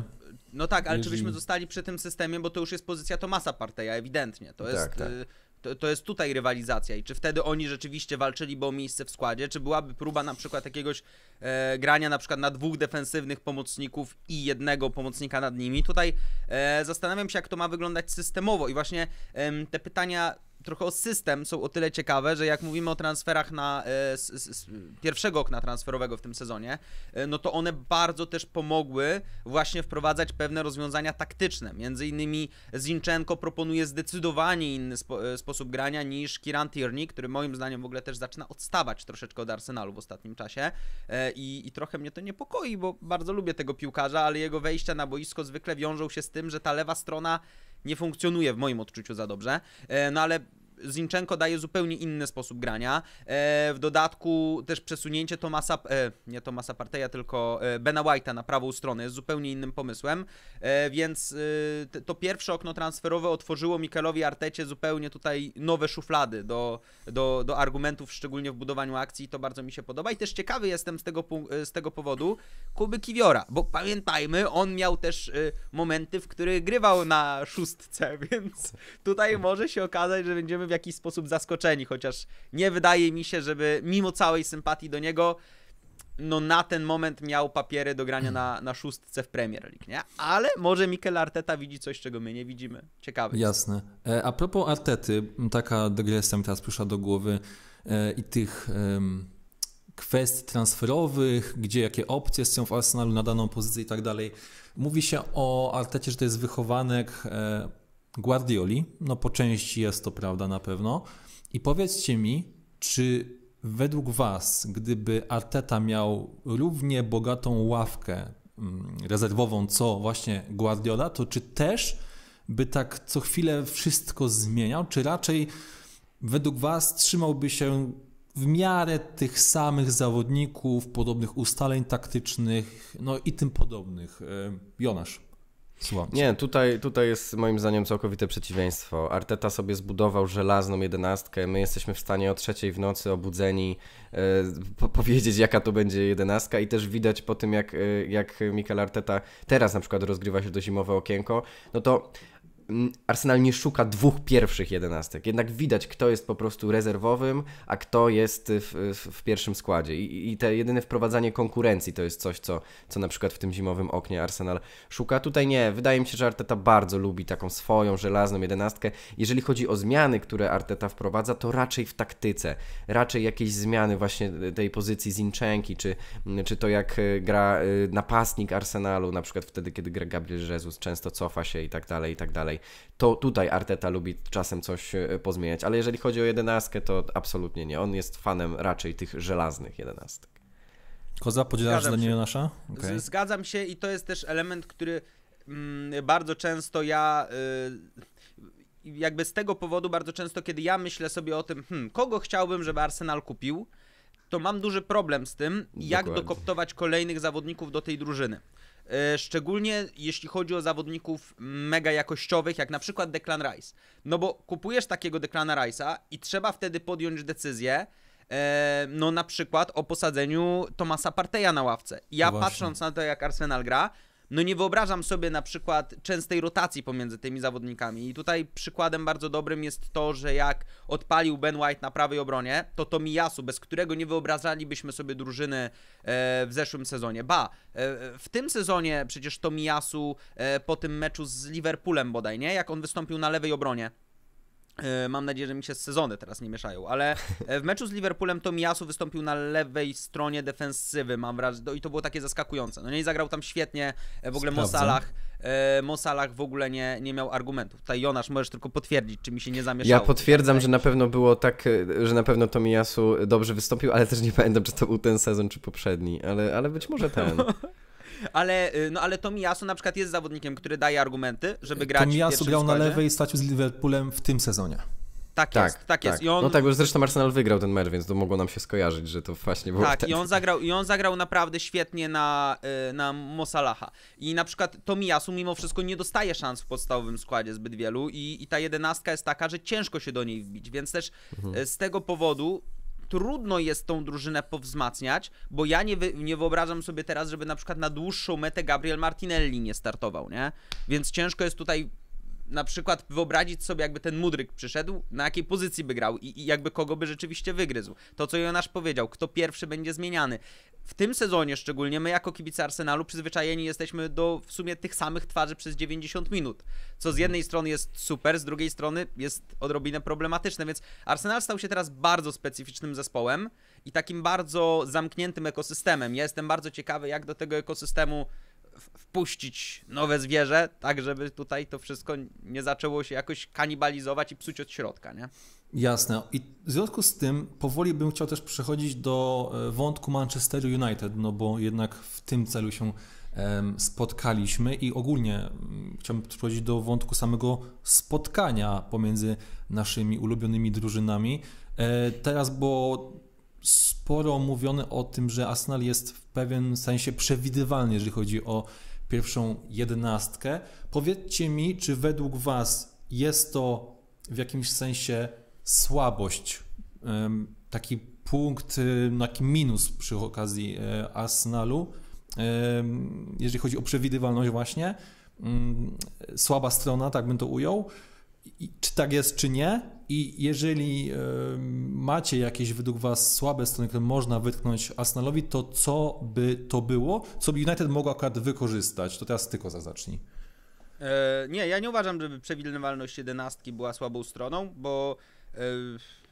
No tak, ale Jeżeli... czy byśmy zostali przy tym systemie, bo to już jest pozycja Tomasa Parteja, ewidentnie. To tak, jest. Tak. Y, to, to jest tutaj rywalizacja i czy wtedy oni rzeczywiście walczyli o miejsce w składzie, czy byłaby próba na przykład jakiegoś e, grania na przykład na dwóch defensywnych pomocników i jednego pomocnika nad nimi. Tutaj e, zastanawiam się, jak to ma wyglądać systemowo i właśnie e, te pytania trochę o system są o tyle ciekawe, że jak mówimy o transferach na z, z, z pierwszego okna transferowego w tym sezonie, e, no to one bardzo też pomogły właśnie wprowadzać pewne rozwiązania taktyczne. Między innymi Zinchenko proponuje zdecydowanie inny spo, e, sposób grania niż Kiran Tierney, który moim zdaniem w ogóle też zaczyna odstawać troszeczkę od Arsenalu w ostatnim czasie e, i, i trochę mnie to niepokoi, bo bardzo lubię tego piłkarza, ale jego wejścia na boisko zwykle wiążą się z tym, że ta lewa strona nie funkcjonuje w moim odczuciu za dobrze. E, no ale Zinchenko daje zupełnie inny sposób grania. E, w dodatku też przesunięcie Tomasa, e, nie Tomasa Parteja, tylko e, Bena White'a na prawą stronę jest zupełnie innym pomysłem, więc to pierwsze okno transferowe otworzyło Mikelowi Artecie zupełnie tutaj nowe szuflady do, do, do argumentów, szczególnie w budowaniu akcji i to bardzo mi się podoba. I też ciekawy jestem z tego, z tego powodu Kuby Kiwiora, bo pamiętajmy, on miał też momenty, w których grywał na szóstce, więc tutaj może się okazać, że będziemy w jakiś sposób zaskoczeni, chociaż nie wydaje mi się, żeby mimo całej sympatii do niego, no na ten moment miał papiery do grania na, na szóstce w Premier League, nie? Ale może Mikel Arteta widzi coś, czego my nie widzimy. Ciekawe. Jasne. E, a propos Artety, taka dygresja mi teraz przyszła do głowy e, i tych um, transferowych, gdzie jakie opcje są w Arsenalu na daną pozycję i tak dalej. Mówi się o Artecie, że to jest wychowanek e, Guardioli. No po części jest to prawda na pewno. I powiedzcie mi, czy według Was, gdyby Arteta miał równie bogatą ławkę mm, rezerwową, co właśnie Guardiola, to czy też by tak co chwilę wszystko zmieniał, czy raczej według Was trzymałby się w miarę tych samych zawodników, podobnych ustaleń taktycznych, no i tym podobnych? Y, Jonasz. Nie, tutaj, tutaj jest moim zdaniem całkowite przeciwieństwo. Arteta sobie zbudował żelazną jedenastkę. My jesteśmy w stanie o trzeciej w nocy obudzeni e, po powiedzieć, jaka to będzie jedenastka i też widać po tym, jak, e, jak Mikel Arteta teraz na przykład rozgrywa się do zimowe okienko, no to Arsenal nie szuka dwóch pierwszych jedenastek. Jednak widać, kto jest po prostu rezerwowym, a kto jest w, w, w pierwszym składzie. I, I, te jedyne wprowadzanie konkurencji to jest coś, co, co na przykład w tym zimowym oknie Arsenal szuka. Tutaj nie. Wydaje mi się, że Arteta bardzo lubi taką swoją żelazną jedenastkę. Jeżeli chodzi o zmiany, które Arteta wprowadza, to raczej w taktyce. Raczej jakieś zmiany właśnie tej pozycji Zinchenki, czy, czy to jak e, gra e, napastnik Arsenalu, na przykład wtedy, kiedy gra Gabriel Jesus, często cofa się i tak dalej, i tak dalej. To tutaj Arteta lubi czasem coś e, pozmieniać, ale jeżeli chodzi o jedenastkę, to absolutnie nie. On jest fanem raczej tych żelaznych jedenastek. Koza, podzielasz zdanie nasza? Okay. Zgadzam się i to jest też element, który mm, bardzo często ja... Y jakby z tego powodu bardzo często, kiedy ja myślę sobie o tym, hmm, kogo chciałbym, żeby Arsenal kupił, to mam duży problem z tym, Dokładnie. jak dokoptować kolejnych zawodników do tej drużyny. E, szczególnie jeśli chodzi o zawodników mega jakościowych, jak na przykład Declan Rice. No bo kupujesz takiego Declana Rice'a i trzeba wtedy podjąć decyzję, e, no na przykład o posadzeniu Tomasa Parteja na ławce. Ja no patrząc na to, jak Arsenal gra, no nie wyobrażam sobie na przykład częstej rotacji pomiędzy tymi zawodnikami. I tutaj przykładem bardzo dobrym jest to, że jak odpalił Ben White na prawej obronie, to Tomiyasu, bez którego nie wyobrażalibyśmy sobie drużyny e, w zeszłym sezonie. Ba, e, w tym sezonie przecież Tomiyasu e, po tym meczu z Liverpoolem bodaj, nie? Jak on wystąpił na lewej obronie, E, mam nadzieję, że mi się sezony teraz nie mieszają, ale e, w meczu z Liverpoolem Tomiasu wystąpił na lewej stronie defensywy, mam wrażenie, i to było takie zaskakujące. No nie zagrał tam świetnie, e, w ogóle Mosalach, Mosalach w ogóle nie, nie miał argumentów. Tutaj Jonasz, możesz tylko potwierdzić, czy mi się nie zamieszało. Ja potwierdzam, że na pewno było tak, że na pewno Tomiasu dobrze wystąpił, ale też nie pamiętam, czy to był ten sezon, czy poprzedni, ale, ale być może ten. ale, y, no, ale Tomiyasu na przykład jest zawodnikiem, który daje argumenty, żeby grać Tomiyasu w grał składzie. na lewej i z Liverpoolem w tym sezonie. Tak, tak, jest, tak, tak. jest. I on... No tak, bo zresztą Arsenal wygrał ten mecz, więc to mogło nam się skojarzyć, że to właśnie było. Tak, i on zagrał, i on zagrał naprawdę świetnie na, y, na Mosalaha. I na przykład Tomiyasu mimo wszystko nie dostaje szans w podstawowym składzie zbyt wielu i, i ta jedenastka jest taka, że ciężko się do niej wbić, więc też mhm. Y, z tego powodu trudno jest tą drużynę powzmacniać, bo ja nie, wy, nie wyobrażam sobie teraz, żeby na przykład na dłuższą metę Gabriel Martinelli nie startował, nie? Więc ciężko jest tutaj na przykład wyobrazić sobie, jakby ten mudryk przyszedł, na jakiej pozycji by grał i, i jakby kogo by rzeczywiście wygryzł. To, co Jonasz powiedział, kto pierwszy będzie zmieniany. W tym sezonie szczególnie my jako kibice Arsenalu przyzwyczajeni jesteśmy do w sumie tych samych twarzy przez 90 minut, co z jednej strony jest super, z drugiej strony jest odrobinę problematyczne, więc Arsenal stał się teraz bardzo specyficznym zespołem i takim bardzo zamkniętym ekosystemem. Ja jestem bardzo ciekawy, jak do tego ekosystemu wpuścić nowe zwierzę, tak żeby tutaj to wszystko nie zaczęło się jakoś kanibalizować i psuć od środka, nie? Jasne. I w związku z tym powoli bym chciał też przechodzić do e, wątku Manchester United, no bo jednak w tym celu się spotkaliśmy i ogólnie chciałbym przechodzić do wątku samego spotkania pomiędzy naszymi ulubionymi drużynami. E, teraz, bo sporo mówione o tym, że Arsenal jest w pewien sensie przewidywalny, jeżeli chodzi o pierwszą jedenastkę. Powiedzcie mi, czy według Was jest to w jakimś sensie słabość, taki punkt, y, no, taki minus przy okazji e, Arsenalu, jeżeli chodzi o przewidywalność właśnie, mm, słaba strona, tak bym to ujął. Czy tak jest, czy nie? I jeżeli e, macie jakieś według Was słabe strony, które można wytknąć Arsenalowi, to co by to było, co by United mogło akurat wykorzystać? To teraz tylko zacznij. E, nie, ja nie uważam, żeby przewidywalność jedenastki była słabą stroną, bo e,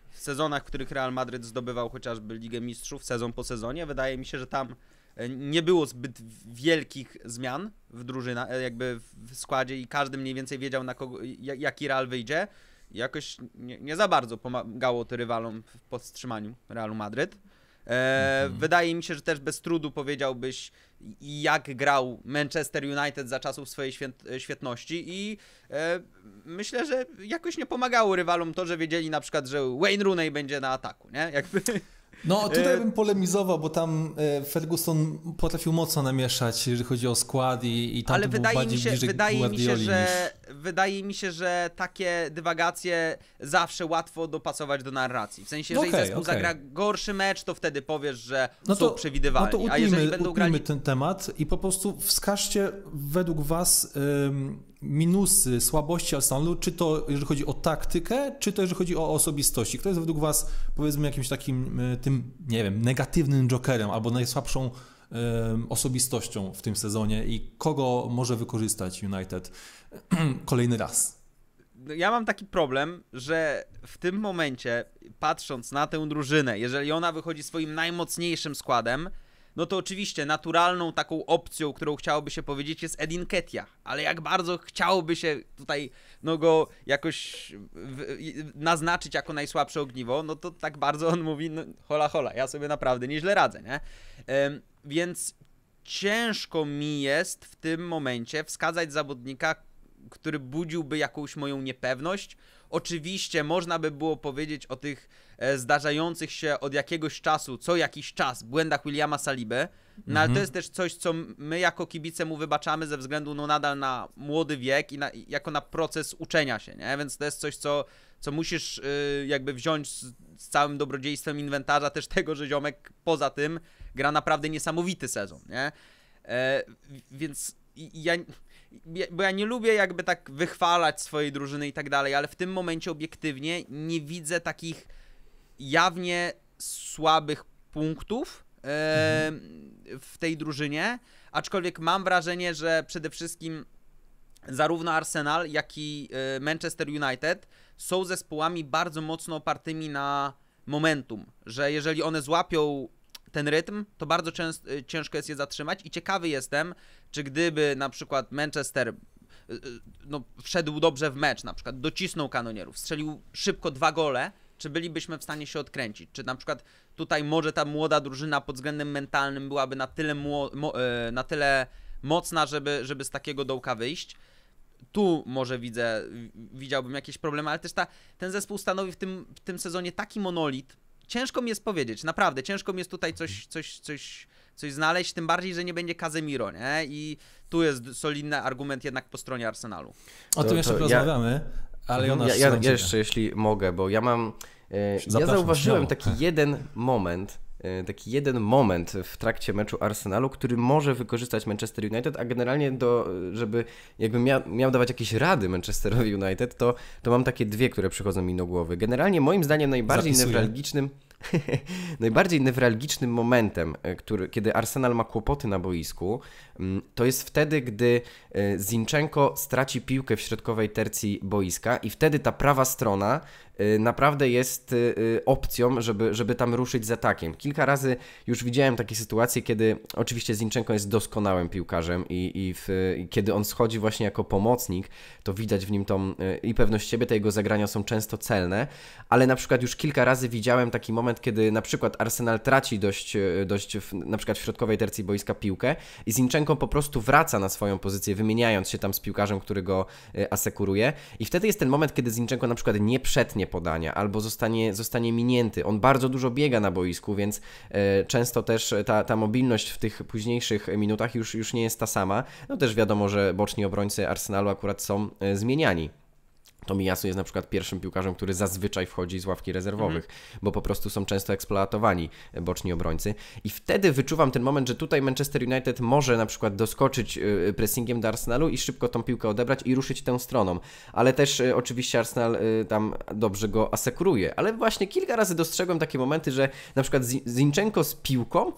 w sezonach, w których Real Madryt zdobywał chociażby Ligę Mistrzów, sezon po sezonie, wydaje mi się, że tam e, nie było zbyt wielkich zmian w drużynie, jakby w składzie i każdy mniej więcej wiedział, na kogo, jaki Real wyjdzie jakoś nie, nie za bardzo pomagało to rywalom w podtrzymaniu Realu Madryt. E, mhm. Wydaje mi się, że też bez trudu powiedziałbyś, jak grał Manchester United za czasów swojej e, świetności i e, myślę, że jakoś nie pomagało rywalom to, że wiedzieli na przykład, że Wayne Rooney będzie na ataku, nie? Jakby... No, e, tutaj bym polemizował, bo tam e, Ferguson potrafił mocno namieszać, jeżeli chodzi o skład i, i tam Ale wydaje mi się, wydaje mi się, że niż... wydaje mi się, że takie dywagacje zawsze łatwo dopasować do narracji. W sensie, jeżeli okay, zespół okay. zagra gorszy mecz, to wtedy powiesz, że no to, są przewidywalni. No to utnijmy, a jeżeli będą grali... ten temat i po prostu wskażcie według was minusy, słabości Arsenalu, czy to jeżeli chodzi o taktykę, czy to jeżeli chodzi o osobistości? Kto jest według Was, powiedzmy, jakimś takim e, tym, nie wiem, negatywnym jokerem albo najsłabszą e, osobistością w tym sezonie i kogo może wykorzystać United kolejny raz? No, ja mam taki problem, że w tym momencie, patrząc na tę drużynę, jeżeli ona wychodzi swoim najmocniejszym składem, no to oczywiście naturalną taką opcją, którą chciałoby się powiedzieć jest Edin Ketia, ale jak bardzo chciałoby się tutaj no go jakoś w, naznaczyć jako najsłabsze ogniwo, no to tak bardzo on mówi, no, hola hola, ja sobie naprawdę nieźle radzę, nie? Ym, więc ciężko mi jest w tym momencie wskazać zawodnika, który budziłby jakąś moją niepewność. Oczywiście można by było powiedzieć o tych e, zdarzających się od jakiegoś czasu, co jakiś czas, błędach Williama Saliby, no mhm. ale to mhm. jest też coś, co my jako kibice mu wybaczamy ze względu no, nadal na młody wiek i na, jako na proces uczenia się, nie? Więc to jest coś, co, co musisz y, jakby wziąć z, z całym dobrodziejstwem inwentarza też tego, że ziomek poza tym gra naprawdę niesamowity sezon, nie? E, więc ja bo ja nie lubię jakby tak wychwalać swojej drużyny i tak dalej, ale w tym momencie obiektywnie nie widzę takich jawnie słabych punktów e, mhm. w tej drużynie, aczkolwiek mam wrażenie, że przede wszystkim zarówno Arsenal, jak i e, Manchester United są zespołami bardzo mocno opartymi na momentum, że jeżeli one złapią ten rytm, to bardzo e, ciężko jest je zatrzymać i ciekawy jestem, czy gdyby na przykład Manchester y, y, no, wszedł dobrze w mecz, na przykład docisnął kanonierów, strzelił szybko dwa gole, czy bylibyśmy w stanie się odkręcić? Czy na przykład tutaj może ta młoda drużyna pod względem mentalnym byłaby na tyle, y, na tyle mocna, żeby, żeby z takiego dołka wyjść? Tu może widzę, widziałbym jakieś problemy, ale też ta, ten zespół stanowi w tym, w tym sezonie taki monolit. Ciężko mi jest powiedzieć, naprawdę, ciężko mi jest tutaj coś, coś, coś coś znaleźć, tym bardziej, że nie będzie Kazemiro, nie? I tu jest solidny argument jednak po stronie Arsenalu. O tym jeszcze porozmawiamy, ja... ale mhm. Jonasz... Ja, ja, ja jeszcze, jeśli mogę, bo ja mam... E, ja zauważyłem taki jeden moment, e, taki jeden moment w trakcie meczu Arsenalu, który może wykorzystać Manchester United, a generalnie do, żeby jakbym miał, miał dawać jakieś rady Manchesterowi United, to, to mam takie dwie, które przychodzą mi do głowy. Generalnie moim zdaniem najbardziej Zapisuję. newralgicznym najbardziej newralgicznym momentem, e, który, kiedy Arsenal ma kłopoty na boisku, mm, to jest wtedy, gdy e, Zinchenko straci piłkę w środkowej tercji boiska i wtedy ta prawa strona Y, naprawdę jest y, y, opcją, żeby, żeby tam ruszyć z atakiem. Kilka razy już widziałem takie sytuacje, kiedy oczywiście Zinchenko jest doskonałym piłkarzem i, i, w, i kiedy on schodzi właśnie jako pomocnik, to widać w nim tą i pewność siebie, te jego zagrania są często celne, ale na przykład już kilka razy widziałem taki moment, kiedy na przykład Arsenal traci dość, dość w, na przykład w środkowej tercji boiska piłkę i Zinchenko po prostu wraca na swoją pozycję, wymieniając się tam z piłkarzem, który go asekuruje i wtedy jest ten moment, kiedy Zinchenko na przykład nie przetnie podania albo zostanie, zostanie minięty. On bardzo dużo biega na boisku, więc e, często też ta, ta mobilność w tych późniejszych minutach już, już nie jest ta sama. No też wiadomo, że boczni obrońcy Arsenalu akurat są e, zmieniani. Tomiyasu jest na przykład pierwszym piłkarzem, który zazwyczaj wchodzi z ławki rezerwowych, mhm. bo po prostu są często eksploatowani e, boczni obrońcy. I wtedy wyczuwam ten moment, że tutaj Manchester United może na przykład doskoczyć e, e, pressingiem do Arsenalu i szybko tą piłkę odebrać i ruszyć tą stroną. Ale też oczywiście Arsenal tam dobrze go asekuruje. Ale właśnie kilka razy dostrzegłem takie momenty, że na przykład Zinchenko z piłką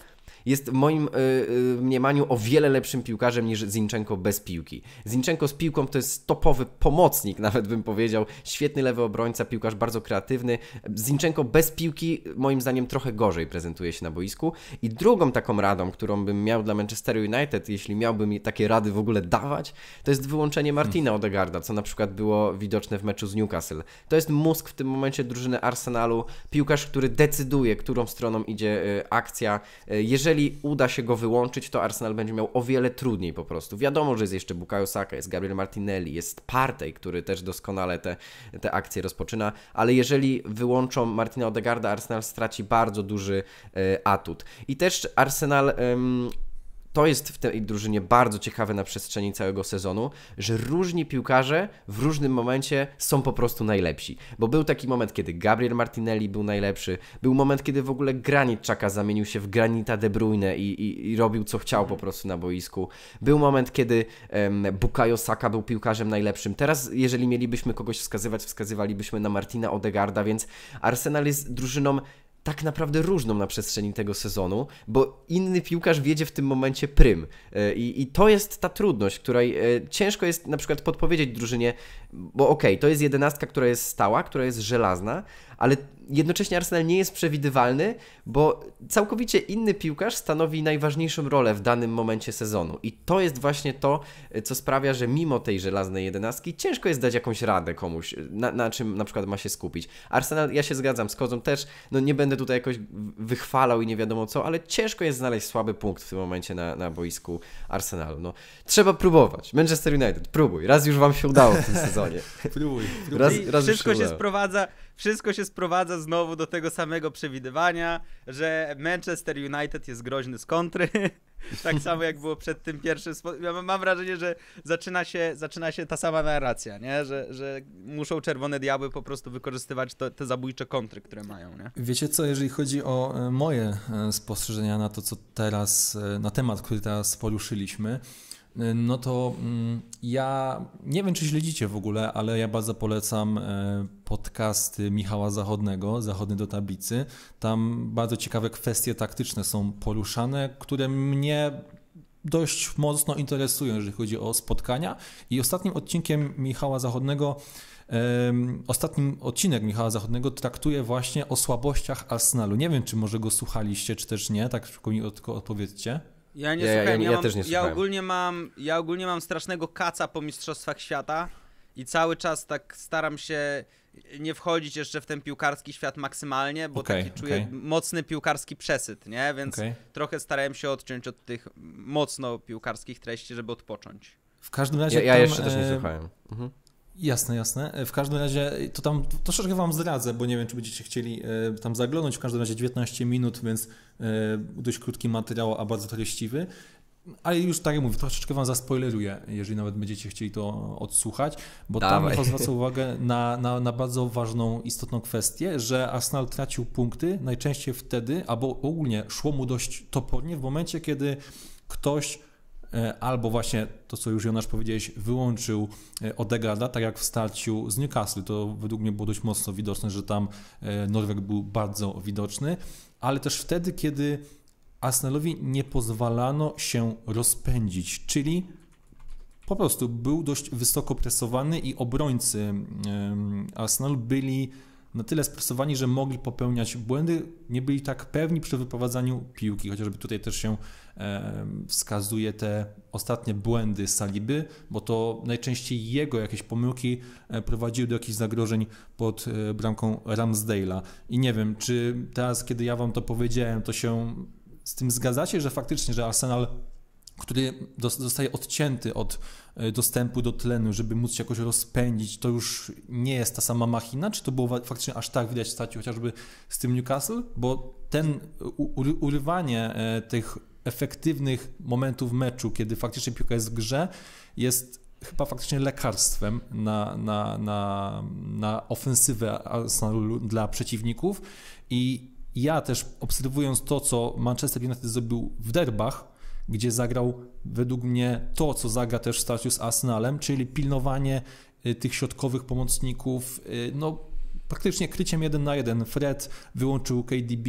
jest w moim y, y, mniemaniu o wiele lepszym piłkarzem niż Zinchenko bez piłki. Zinchenko z piłką to jest topowy pomocnik, nawet bym powiedział. Świetny lewy obrońca, piłkarz bardzo kreatywny. Zinchenko bez piłki moim zdaniem trochę gorzej prezentuje się na boisku. I drugą taką radą, którą bym miał dla Manchester United, jeśli miałbym takie rady w ogóle dawać, to jest wyłączenie Martina Odegarda, co na przykład było widoczne w meczu z Newcastle. To jest mózg w tym momencie drużyny Arsenalu, piłkarz, który decyduje, którą stroną idzie y, akcja. Jeżeli y, jeżeli uda się go wyłączyć, to Arsenal będzie miał o wiele trudniej po prostu. Wiadomo, że jest jeszcze Bukayo Saka, jest Gabriel Martinelli, jest Partey, który też doskonale te, te akcje rozpoczyna, ale jeżeli wyłączą Martina Odegarda, Arsenal straci bardzo duży y, atut. I też Arsenal... Y, to jest w tej drużynie bardzo ciekawe na przestrzeni całego sezonu, że różni piłkarze w różnym momencie są po prostu najlepsi. Bo był taki moment, kiedy Gabriel Martinelli był najlepszy, był moment, kiedy w ogóle Granit Czaka zamienił się w Granita De Bruyne i, i, i, robił co chciał po prostu na boisku. Był moment, kiedy um, Bukayo Saka był piłkarzem najlepszym. Teraz, jeżeli mielibyśmy kogoś wskazywać, wskazywalibyśmy na Martina Odegarda, więc Arsenal jest drużyną tak naprawdę różną na przestrzeni tego sezonu, bo inny piłkarz wiedzie w tym momencie prym. E, I, i to jest ta trudność, której e, ciężko jest na przykład podpowiedzieć drużynie, bo okej, okay, to jest jedenastka, która jest stała, która jest żelazna, ale jednocześnie Arsenal nie jest przewidywalny, bo całkowicie inny piłkarz stanowi najważniejszą rolę w danym momencie sezonu. I to jest właśnie to, co sprawia, że mimo tej żelaznej jedenastki ciężko jest dać jakąś radę komuś, na, na czym na przykład ma się skupić. Arsenal, ja się zgadzam, z Kozą też, no nie będę tutaj jakoś wychwalał i nie wiadomo co, ale ciężko jest znaleźć słaby punkt w tym momencie na, na boisku Arsenalu. No, trzeba próbować. Manchester United, próbuj. Raz już wam się udało w tym sezonie. próbuj, próbuj. Raz, raz Wszystko się, udało. sprowadza wszystko się sprowadza znowu do tego samego przewidywania, że Manchester United jest groźny z kontry. tak samo jak było przed tym pierwszym spotkaniem. mam wrażenie, że zaczyna się, zaczyna się ta sama narracja, nie? Że, że muszą czerwone diabły po prostu wykorzystywać to, te zabójcze kontry, które mają. Nie? Wiecie co, jeżeli chodzi o e, moje e, spostrzeżenia na to, co teraz, e, na temat, który teraz poruszyliśmy, no to mm, ja nie wiem, czy śledzicie w ogóle, ale ja bardzo polecam e, podcasty Michała Zachodnego, Zachodny do tablicy. Tam bardzo ciekawe kwestie taktyczne są poruszane, które mnie dość mocno interesują, jeżeli chodzi o spotkania. I ostatnim odcinkiem Michała Zachodnego e, Ostatnim odcinek Michała Zachodnego traktuje właśnie o słabościach Arsenalu. Nie wiem, czy może go słuchaliście, czy też nie, tak szybko mi odpowiedzcie. Ja nie ja, słuchałem, ja, ja, ja, też nie słuchałem. Ja ogólnie, mam, ja ogólnie mam strasznego kaca po Mistrzostwach Świata i cały czas tak staram się nie wchodzić jeszcze w ten piłkarski świat maksymalnie, bo okay, taki czuję okay. mocny piłkarski przesyt, nie? Więc okay. trochę starałem się odciąć od tych mocno piłkarskich treści, żeby odpocząć. W każdym razie. Ja, ja jeszcze e... też nie e, słuchałem. Mhm. Jasne, jasne. E, w każdym razie e, to tam troszeczkę Wam zdradzę, bo nie wiem, czy będziecie chcieli e, tam zaglądać. W każdym razie 19 minut, więc dość krótki materiał, a bardzo treściwy. Ale już tak jak mówię, troszeczkę wam zaspoileruję, jeżeli nawet będziecie chcieli to odsłuchać, bo Dawaj. tam zwraca uwagę na, na, na, bardzo ważną, istotną kwestię, że Arsenal tracił punkty najczęściej wtedy, albo ogólnie szło mu dość topornie w momencie, kiedy ktoś E, albo właśnie to, co już Jonasz powiedziałeś, wyłączył e, Odegrada, tak jak w starciu z Newcastle. To według mnie było dość mocno widoczne, że tam e, Norweg był bardzo widoczny, ale też wtedy, kiedy Arsenalowi nie pozwalano się rozpędzić, czyli po prostu był dość wysoko presowany i obrońcy Arsenalu byli na tyle sprosowani, że mogli popełniać błędy, nie byli tak pewni przy wyprowadzaniu piłki, chociażby tutaj też się wskazuje te ostatnie błędy Saliby, bo to najczęściej jego jakieś pomyłki e, prowadziły do jakichś zagrożeń pod e, bramką Ramsdale'a. I nie wiem, czy teraz, kiedy ja wam to powiedziałem, to się z tym zgadzacie, że faktycznie, że Arsenal który zostaje odcięty od e, dostępu do tlenu, żeby móc się jakoś rozpędzić, to już nie jest ta sama machina? Czy to było faktycznie aż tak widać w stacie chociażby z tym Newcastle? Bo ten urywanie e, tych efektywnych momentów meczu, kiedy faktycznie piłka jest w grze, jest chyba faktycznie lekarstwem na, na, na, na ofensywę Arsenalu dla przeciwników i ja też obserwując to, co Manchester United zrobił w derbach, gdzie zagrał według mnie to, co zagra też w starciu z Arsenalem, czyli pilnowanie y, tych środkowych pomocników, y, no praktycznie kryciem jeden na jeden. Fred wyłączył KDB,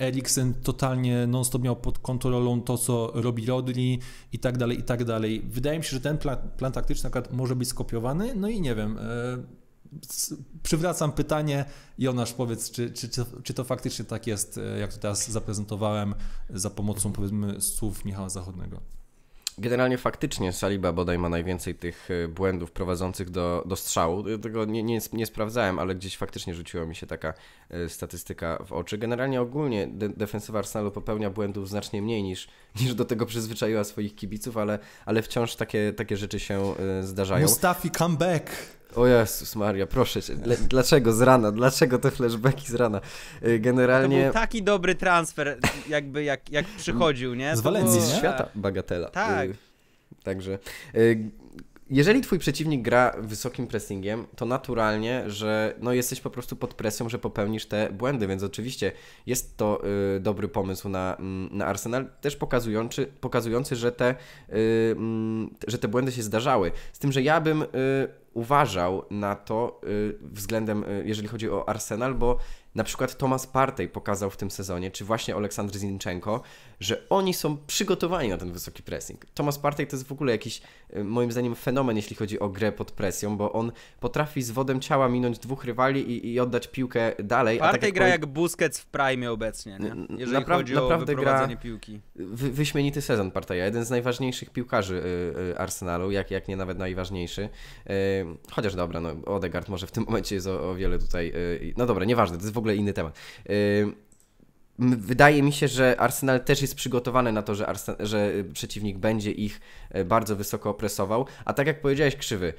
Eriksen totalnie non-stop miał pod kontrolą to, co robi Rodri i tak dalej, i tak dalej. Wydaje mi się, że ten plan, plan taktyczny akurat może być skopiowany, no i nie wiem... E, przywracam pytanie, Jonasz, powiedz, czy, czy, czy, czy, to faktycznie tak jest, e, jak to teraz zaprezentowałem za pomocą, powiedzmy, słów Michała Zachodniego? Generalnie faktycznie Saliba bodaj ma najwięcej tych e, błędów prowadzących do, do strzału. tego nie, nie, nie, sprawdzałem, ale gdzieś faktycznie rzuciła mi się taka e, statystyka w oczy. Generalnie ogólnie de defensywa Arsenalu popełnia błędów znacznie mniej niż, niż do tego przyzwyczaiła swoich kibiców, ale, ale wciąż takie, takie rzeczy się zdarzają. Mustafi, come back! O Jezus Maria, proszę cię, dlaczego z rana? Dlaczego te flashbacki z rana? Y, generalnie... To był taki dobry transfer, jakby jak, jak przychodził, nie? Z Walencji, było... Z świata bagatela. Tak. Y, także y, jeżeli twój przeciwnik gra wysokim pressingiem, to naturalnie, że no jesteś po prostu pod presją, że popełnisz te błędy, więc oczywiście jest to y, dobry pomysł na, mm, na Arsenal, też pokazujący, pokazujący że, te, y, y, że te błędy się zdarzały. Z tym, że ja bym uważał na to y, względem, y, jeżeli chodzi o Arsenal, bo na przykład Tomasz Partey pokazał w tym sezonie, czy właśnie Aleksandr Zinchenko, że oni są przygotowani na ten wysoki pressing. Tomasz Partey to jest w ogóle jakiś Y, moim zdaniem fenomen, jeśli chodzi o grę pod presją, bo on potrafi z wodem ciała minąć dwóch rywali i, i oddać piłkę dalej. Partia tak gra jak Busquets w Prime obecnie, nie? jeżeli Napra chodzi o naprawdę wyprowadzenie gra... piłki. Wy, wyśmienity sezon Parteja, jeden z najważniejszych piłkarzy y, y, Arsenalu, jak, jak nie nawet najważniejszy. Y, chociaż dobra, no Odegaard może w tym momencie jest o, o wiele tutaj... Y, no dobra, nieważne, to jest w ogóle inny temat. Y, Wydaje mi się, że Arsenal też jest przygotowany na to, że, Arsen że y, przeciwnik będzie ich y, bardzo wysoko opresował. A tak jak powiedziałeś, krzywy,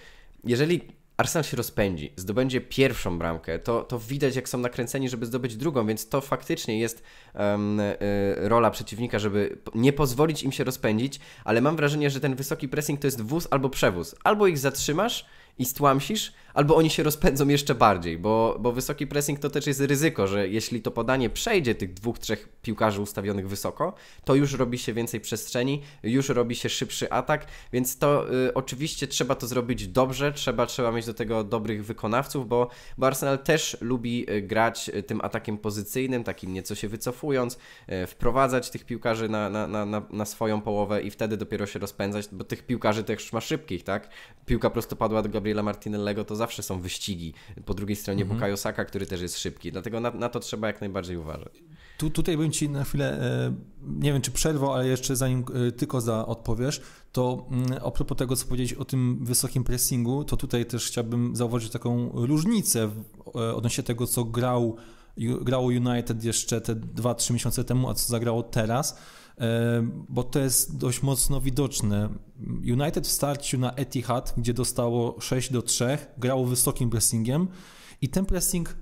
jeżeli Arsenal się rozpędzi, zdobędzie pierwszą bramkę, to, to widać jak są nakręceni, żeby zdobyć drugą, więc to faktycznie jest um, y, rola przeciwnika, żeby nie pozwolić im się rozpędzić, ale mam wrażenie, że ten wysoki pressing to jest wóz albo przewóz. Albo ich zatrzymasz i stłamsisz, albo oni się rozpędzą jeszcze bardziej, bo, bo wysoki pressing to też jest ryzyko, że jeśli to podanie przejdzie tych dwóch, trzech piłkarzy ustawionych wysoko, to już robi się więcej przestrzeni, już robi się szybszy atak, więc to y, oczywiście trzeba to zrobić dobrze, trzeba, trzeba mieć do tego dobrych wykonawców, bo, bo Arsenal też lubi y, grać y, tym atakiem pozycyjnym, takim nieco się wycofując, y, wprowadzać tych piłkarzy na, na, na, na swoją połowę i wtedy dopiero się rozpędzać, bo tych piłkarzy też ma szybkich, tak? Piłka prosto padła do Gabriela Martinellego to zawsze są wyścigi. Po drugiej stronie mhm. Bukayo Saka, który też jest szybki, dlatego na, na to trzeba jak najbardziej uważać. Tu, tutaj bym ci na chwilę, e, nie wiem czy przerwał, ale jeszcze zanim e, tylko za odpowiesz, to mm, a propos tego, co powiedzieć o tym wysokim pressingu, to tutaj też chciałbym zauważyć taką różnicę e, odnośnie tego, co grał grało United jeszcze te 2-3 miesiące temu, a co zagrało teraz bo to jest dość mocno widoczne. United w starciu na Etihad, gdzie dostało 6 do 3, grało wysokim pressingiem i ten pressing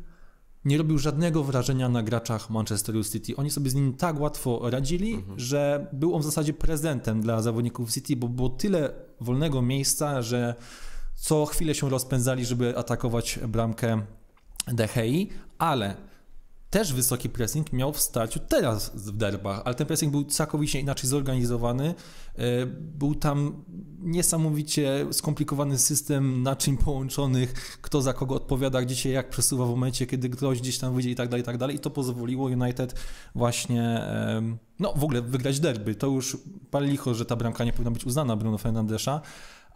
nie robił żadnego wrażenia na graczach Manchesteru City. Oni sobie z nim tak łatwo radzili, mhm. że był on w zasadzie prezentem dla zawodników City, bo było tyle wolnego miejsca, że co chwilę się rozpędzali, żeby atakować bramkę Dehei, ale też wysoki pressing miał w starciu teraz w derbach, ale ten pressing był całkowicie inaczej zorganizowany. E, był tam niesamowicie skomplikowany system naczyń połączonych, kto za kogo odpowiada, gdzie się jak przesuwa w momencie, kiedy ktoś gdzieś tam wyjdzie i tak dalej, i tak dalej. I to pozwoliło United właśnie, no w ogóle wygrać derby. To już pali licho, że ta bramka nie powinna być uznana Bruno Fernandesza,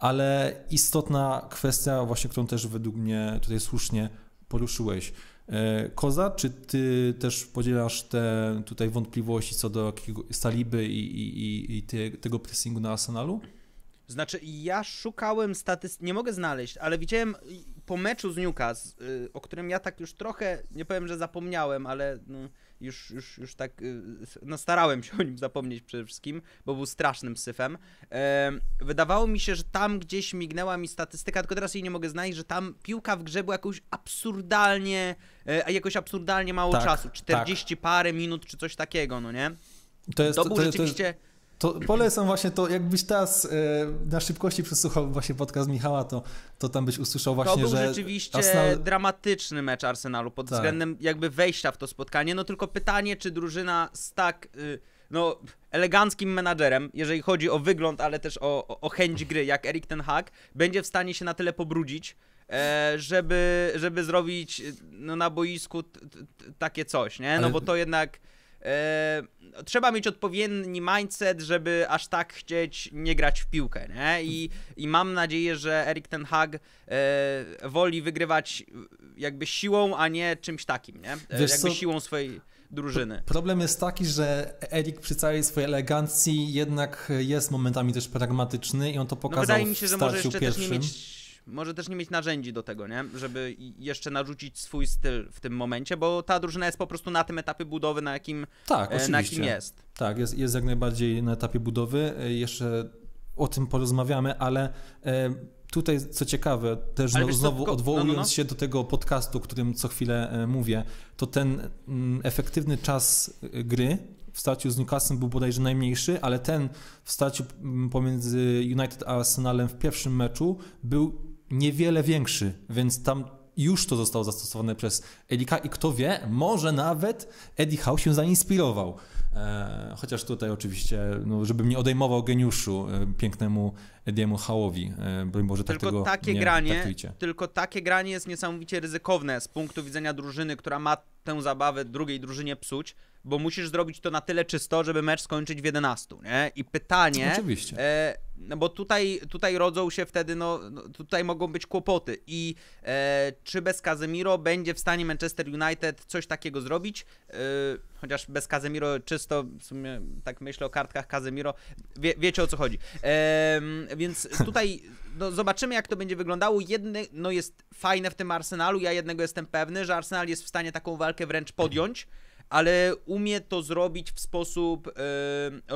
ale istotna kwestia właśnie, którą też według mnie tutaj słusznie poruszyłeś E, Koza, czy ty też podzielasz te tutaj wątpliwości co do Saliby i, i, i te, tego pressingu na Arsenalu? Znaczy, ja szukałem statystyki, nie mogę znaleźć, ale widziałem po meczu z Newcastle, y, o którym ja tak już trochę, nie powiem, że zapomniałem, ale no, już, już, już tak, y, no starałem się o nim zapomnieć przede wszystkim, bo był strasznym syfem. Wydawało mi się, że tam gdzieś mignęła mi statystyka, tylko teraz jej nie mogę znaleźć, że tam piłka w grze była jakoś absurdalnie, e, jakoś absurdalnie mało tak, czasu, 40 tak. parę minut czy coś takiego, no nie? To jest, to, to, to, jest, to polecam właśnie to, jakbyś teraz e, na szybkości przesłuchał właśnie podcast Michała, to, to tam byś usłyszał właśnie, że... To był że rzeczywiście Arsenal... dramatyczny mecz Arsenalu pod tak. względem jakby wejścia w to spotkanie, no tylko pytanie, czy drużyna z tak... Y, no, eleganckim menadżerem, jeżeli chodzi o wygląd, ale też o, o chęć gry, jak Erik Ten Hag, będzie w stanie się na tyle pobrudzić, e, żeby, żeby zrobić y, no, na boisku t, t, takie coś, nie? No ale... bo to jednak E, trzeba mieć odpowiedni mindset, żeby aż tak chcieć nie grać w piłkę, nie? I, i mam nadzieję, że Erik ten Hag e, woli wygrywać jakby siłą, a nie czymś takim, nie? E, Wiesz jakby co? siłą swojej drużyny. Problem jest taki, że Erik przy całej swojej elegancji jednak jest momentami też pragmatyczny i on to pokazał no wydaje mi się, w starciu że może jeszcze pierwszym. Też nie mieć może też nie mieć narzędzi do tego, nie? Żeby jeszcze narzucić swój styl w tym momencie, bo ta drużyna jest po prostu na tym etapie budowy, na jakim, tak, e, na jakim jest. Tak, jest, jest jak najbardziej na etapie budowy. E, jeszcze o tym porozmawiamy, ale e, tutaj, co ciekawe, też no, znowu tylko... odwołując no, no, no, się do tego podcastu, o którym co chwilę mówię, to ten mm, efektywny czas gry w starciu z Newcastle był bodajże najmniejszy, ale ten w starciu mm, pomiędzy United a Arsenalem w pierwszym meczu był niewiele większy, więc tam już to zostało zastosowane przez Edika i kto wie, może nawet Eddie Howe się zainspirował. E, chociaż tutaj oczywiście, no, żebym nie odejmował geniuszu e, pięknemu Ediemu hałowi e, Broń Boże, tak tylko takie granie, traktujcie. Tylko takie granie jest niesamowicie ryzykowne z punktu widzenia drużyny, która ma tę zabawę drugiej drużynie psuć, bo musisz zrobić to na tyle czysto, żeby mecz skończyć w 11, nie? I pytanie... Oczywiście. E, no bo tutaj, tutaj rodzą się wtedy, no, no tutaj mogą być kłopoty i e, czy bez Kazemiro będzie w stanie Manchester United coś takiego zrobić? E, chociaż bez Kazemiro czysto, w sumie tak myślę o kartkach Kazemiro, wie, wiecie o co chodzi więc tutaj no, zobaczymy, jak to będzie wyglądało. Jedny no, jest fajne w tym Arsenalu, ja jednego jestem pewny, że Arsenal jest w stanie taką walkę wręcz podjąć, ale umie to zrobić w sposób yy,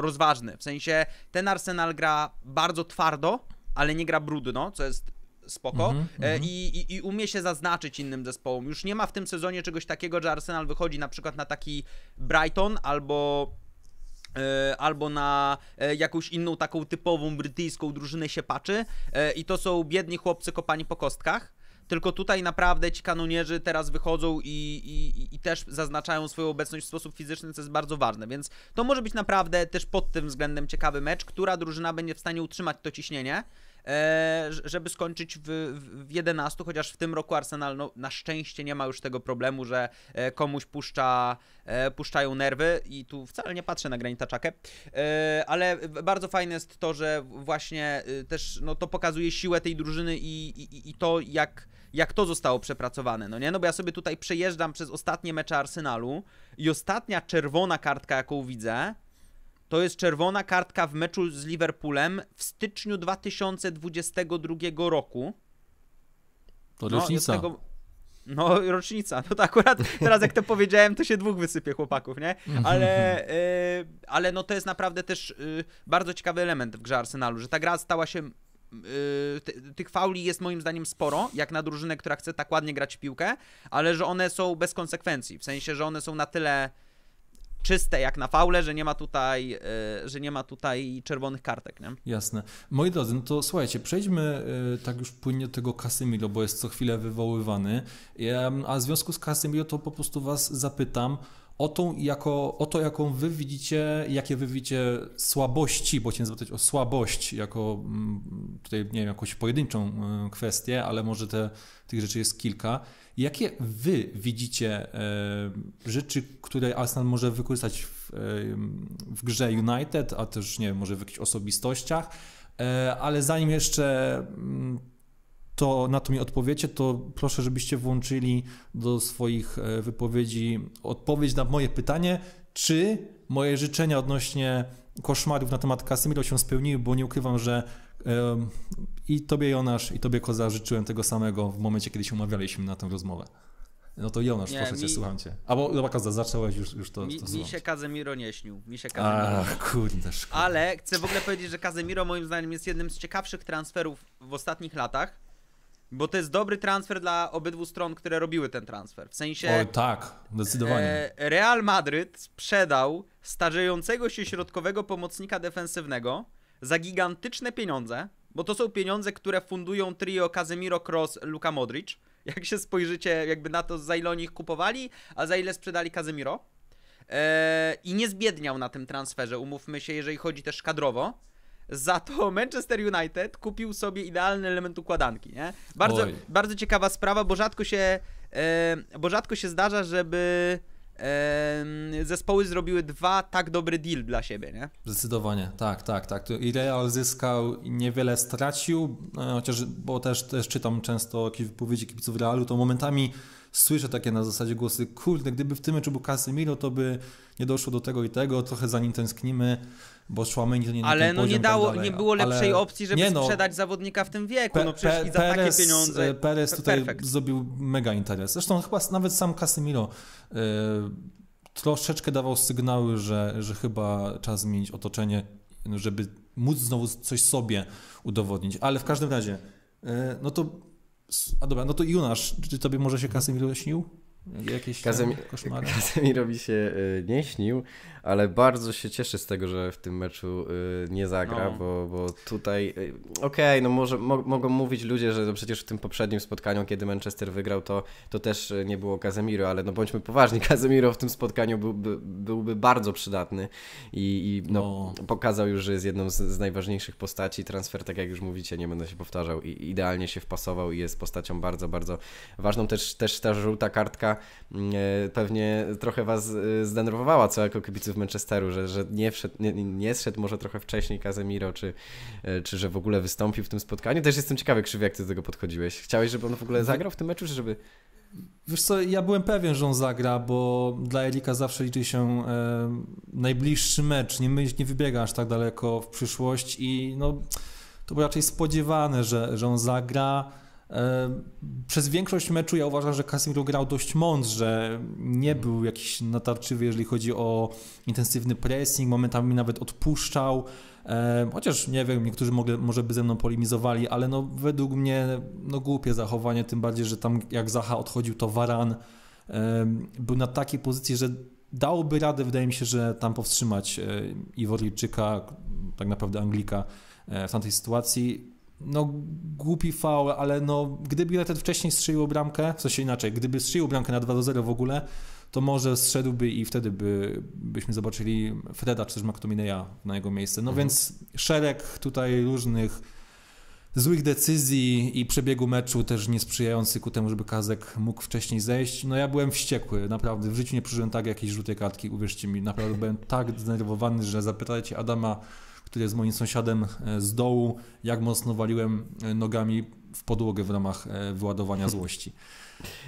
rozważny. W sensie ten Arsenal gra bardzo twardo, ale nie gra brudno, co jest spoko mm -hmm, I, i, i, umie się zaznaczyć innym zespołom. Już nie ma w tym sezonie czegoś takiego, że Arsenal wychodzi na przykład na taki Brighton albo E, albo na e, jakąś inną taką typową brytyjską drużynę się patrzy e, i to są biedni chłopcy kopani po kostkach. Tylko tutaj naprawdę ci kanonierzy teraz wychodzą i, i, i, też zaznaczają swoją obecność w sposób fizyczny, co jest bardzo ważne. Więc to może być naprawdę też pod tym względem ciekawy mecz, która drużyna będzie w stanie utrzymać to ciśnienie. E, żeby skończyć w, w 11, chociaż w tym roku Arsenal no, na szczęście nie ma już tego problemu, że e, komuś puszcza, e, puszczają nerwy i tu wcale nie patrzę na Granita Czakę, ale bardzo fajne jest to, że właśnie też no, to pokazuje siłę tej drużyny i, i, i to, jak, jak to zostało przepracowane, no nie? No bo ja sobie tutaj przejeżdżam przez ostatnie mecze Arsenalu i ostatnia czerwona kartka, jaką widzę, to jest czerwona kartka w meczu z Liverpoolem w styczniu 2022 roku. To no, no rocznica. No, rocznica. No to akurat teraz jak to powiedziałem, to się dwóch wysypie chłopaków, nie? Mhm. Ale, yy, ale no to jest naprawdę też yy, bardzo ciekawy element w grze Arsenalu, że ta gra stała się Yy, tych fauli jest moim zdaniem sporo, jak na drużynę, która chce tak ładnie grać w piłkę, ale że one są bez konsekwencji, w sensie, że one są na tyle czyste jak na faule, że nie ma tutaj, e, że nie ma tutaj czerwonych kartek. Nie? Jasne. Moi drodzy, no to słuchajcie, przejdźmy e, tak już płynnie do tego Casemiro, bo jest co chwilę wywoływany. A w związku z Casemiro to po prostu was zapytam, o, tą, jako, o to, jaką wy widzicie, jakie wy widzicie słabości, bo chciałem zapytać o słabość jako mm, tutaj, nie wiem, jakąś pojedynczą e, kwestię, ale może te, tych rzeczy jest kilka. Jakie wy widzicie e, rzeczy, które Arsenal może wykorzystać w, e, w grze United, a też nie wiem, może w jakichś osobistościach? E, ale zanim jeszcze mm, to na to mi odpowiecie, to proszę, żebyście włączyli do swoich wypowiedzi odpowiedź na moje pytanie, czy moje życzenia odnośnie koszmarów na temat Casemiro się spełniły, bo nie ukrywam, że i tobie Jonasz, i tobie Koza życzyłem tego samego w momencie, kiedy się umawialiśmy na tę rozmowę. No to Jonasz, nie, proszę mi... cię, słucham cię. Albo dobra, zacząłeś już, już to. Mi, to mi się Kazemiro nie śnił. Mi się Kazemiro. Ach, kurde, szkoda. Ale chcę w ogóle powiedzieć, że Kazemiro moim zdaniem jest jednym z ciekawszych transferów w ostatnich latach. Bo to jest dobry transfer dla obydwu stron, które robiły ten transfer. W sensie. Oj, tak, zdecydowanie. E, Real Madryt sprzedał starzejącego się środkowego pomocnika defensywnego za gigantyczne pieniądze, bo to są pieniądze, które fundują trio Casemiro, Cross, Luka Modric. Jak się spojrzycie jakby na to, za ile oni ich kupowali, a za ile sprzedali Casemiro. Eee, I nie zbiedniał na tym transferze, umówmy się, jeżeli chodzi też kadrowo. Za to Manchester United kupił sobie idealny element układanki. Nie? Bardzo, bardzo ciekawa sprawa, bo rzadko się, e, bo rzadko się zdarza, żeby zespoły zrobiły dwa tak dobry deal dla siebie, nie? Zdecydowanie, tak, tak, tak. I Real zyskał, niewiele stracił, no, chociaż, bo też, też czytam często wypowiedzi kibiców Realu, to momentami słyszę takie na zasadzie głosy, kurde, gdyby w tym meczu był Casemiro, to by nie doszło do tego i tego, trochę za nim tęsknimy, bo Szłameni to nie Ale no nie tak dało, tak nie było lepszej ale... opcji, żeby nie no. sprzedać zawodnika w tym wieku, Pe no przecież Pe i za Perez, takie pieniądze. E, Perez tutaj Perfect. zrobił mega interes. Zresztą chyba nawet sam Casemiro yy, troszeczkę dawał sygnały, że, że chyba czas zmienić otoczenie, żeby móc znowu coś sobie udowodnić. Ale w każdym razie, e, no to a dobra, no to Junasz, czy tobie może się Casemiro śnił? Jakieś koszmary? Casemiro mi się e, nie śnił, ale bardzo się cieszę z tego, że w tym meczu y, nie zagra, no. bo, bo tutaj y, okej, okay, no może mo mogą mówić ludzie, że no przecież w tym poprzednim spotkaniu, kiedy Manchester wygrał, to, to też y, nie było Kazemiro, ale no bądźmy poważni, Kazemiro w tym spotkaniu byłby, byłby bardzo przydatny i, i no, no, pokazał już, że jest jedną z, z, najważniejszych postaci. Transfer, tak jak już mówicie, nie będę się powtarzał, i idealnie się wpasował i jest postacią bardzo, bardzo ważną. Też, też ta żółta kartka y, pewnie trochę was y, zdenerwowała, co jako kibiców w Manchesteru, że, że nie, wszedł, nie, nie zszedł może trochę wcześniej Kazemiro, czy, e, czy że w ogóle wystąpił w tym spotkaniu. Też jestem ciekawy, Krzywy, jak ty do tego podchodziłeś. Chciałeś, żeby on w ogóle zagrał w tym meczu, czy żeby... Wiesz co, ja byłem pewien, że on zagra, bo dla Erika zawsze liczy się e, najbliższy mecz, nie, nie wybiega aż tak daleko w przyszłość i no, to było raczej spodziewane, że, że on zagra. Przez większość meczu ja uważam, że Casemiro grał dość mądrze, nie mhm. był jakiś natarczywy, jeżeli chodzi o intensywny pressing, momentami nawet odpuszczał, chociaż nie wiem, niektórzy mogli, może by ze mną polemizowali, ale no według mnie no głupie zachowanie, tym bardziej, że tam jak Zaha odchodził to Varan był na takiej pozycji, że dałoby radę, wydaje mi się, że tam powstrzymać e, Iworyjczyka, tak naprawdę Anglika e, w tamtej sytuacji no głupi faul, ale no gdyby United wcześniej strzelił bramkę, coś inaczej, gdyby strzelił bramkę na 2 do 0 w ogóle, to może strzedłby i wtedy by, byśmy zobaczyli Freda czy też McTominaya na jego miejsce. No mhm. więc szereg tutaj różnych złych decyzji i przebiegu meczu też niesprzyjający ku temu, żeby Kazek mógł wcześniej zejść. No ja byłem wściekły, naprawdę. W życiu nie przeżyłem tak jakiejś żółtej kartki, uwierzcie mi. Naprawdę byłem tak zdenerwowany, że zapytajcie Adama który jest moim sąsiadem e, z dołu, jak mocno waliłem e, nogami w podłogę w ramach e, wyładowania złości.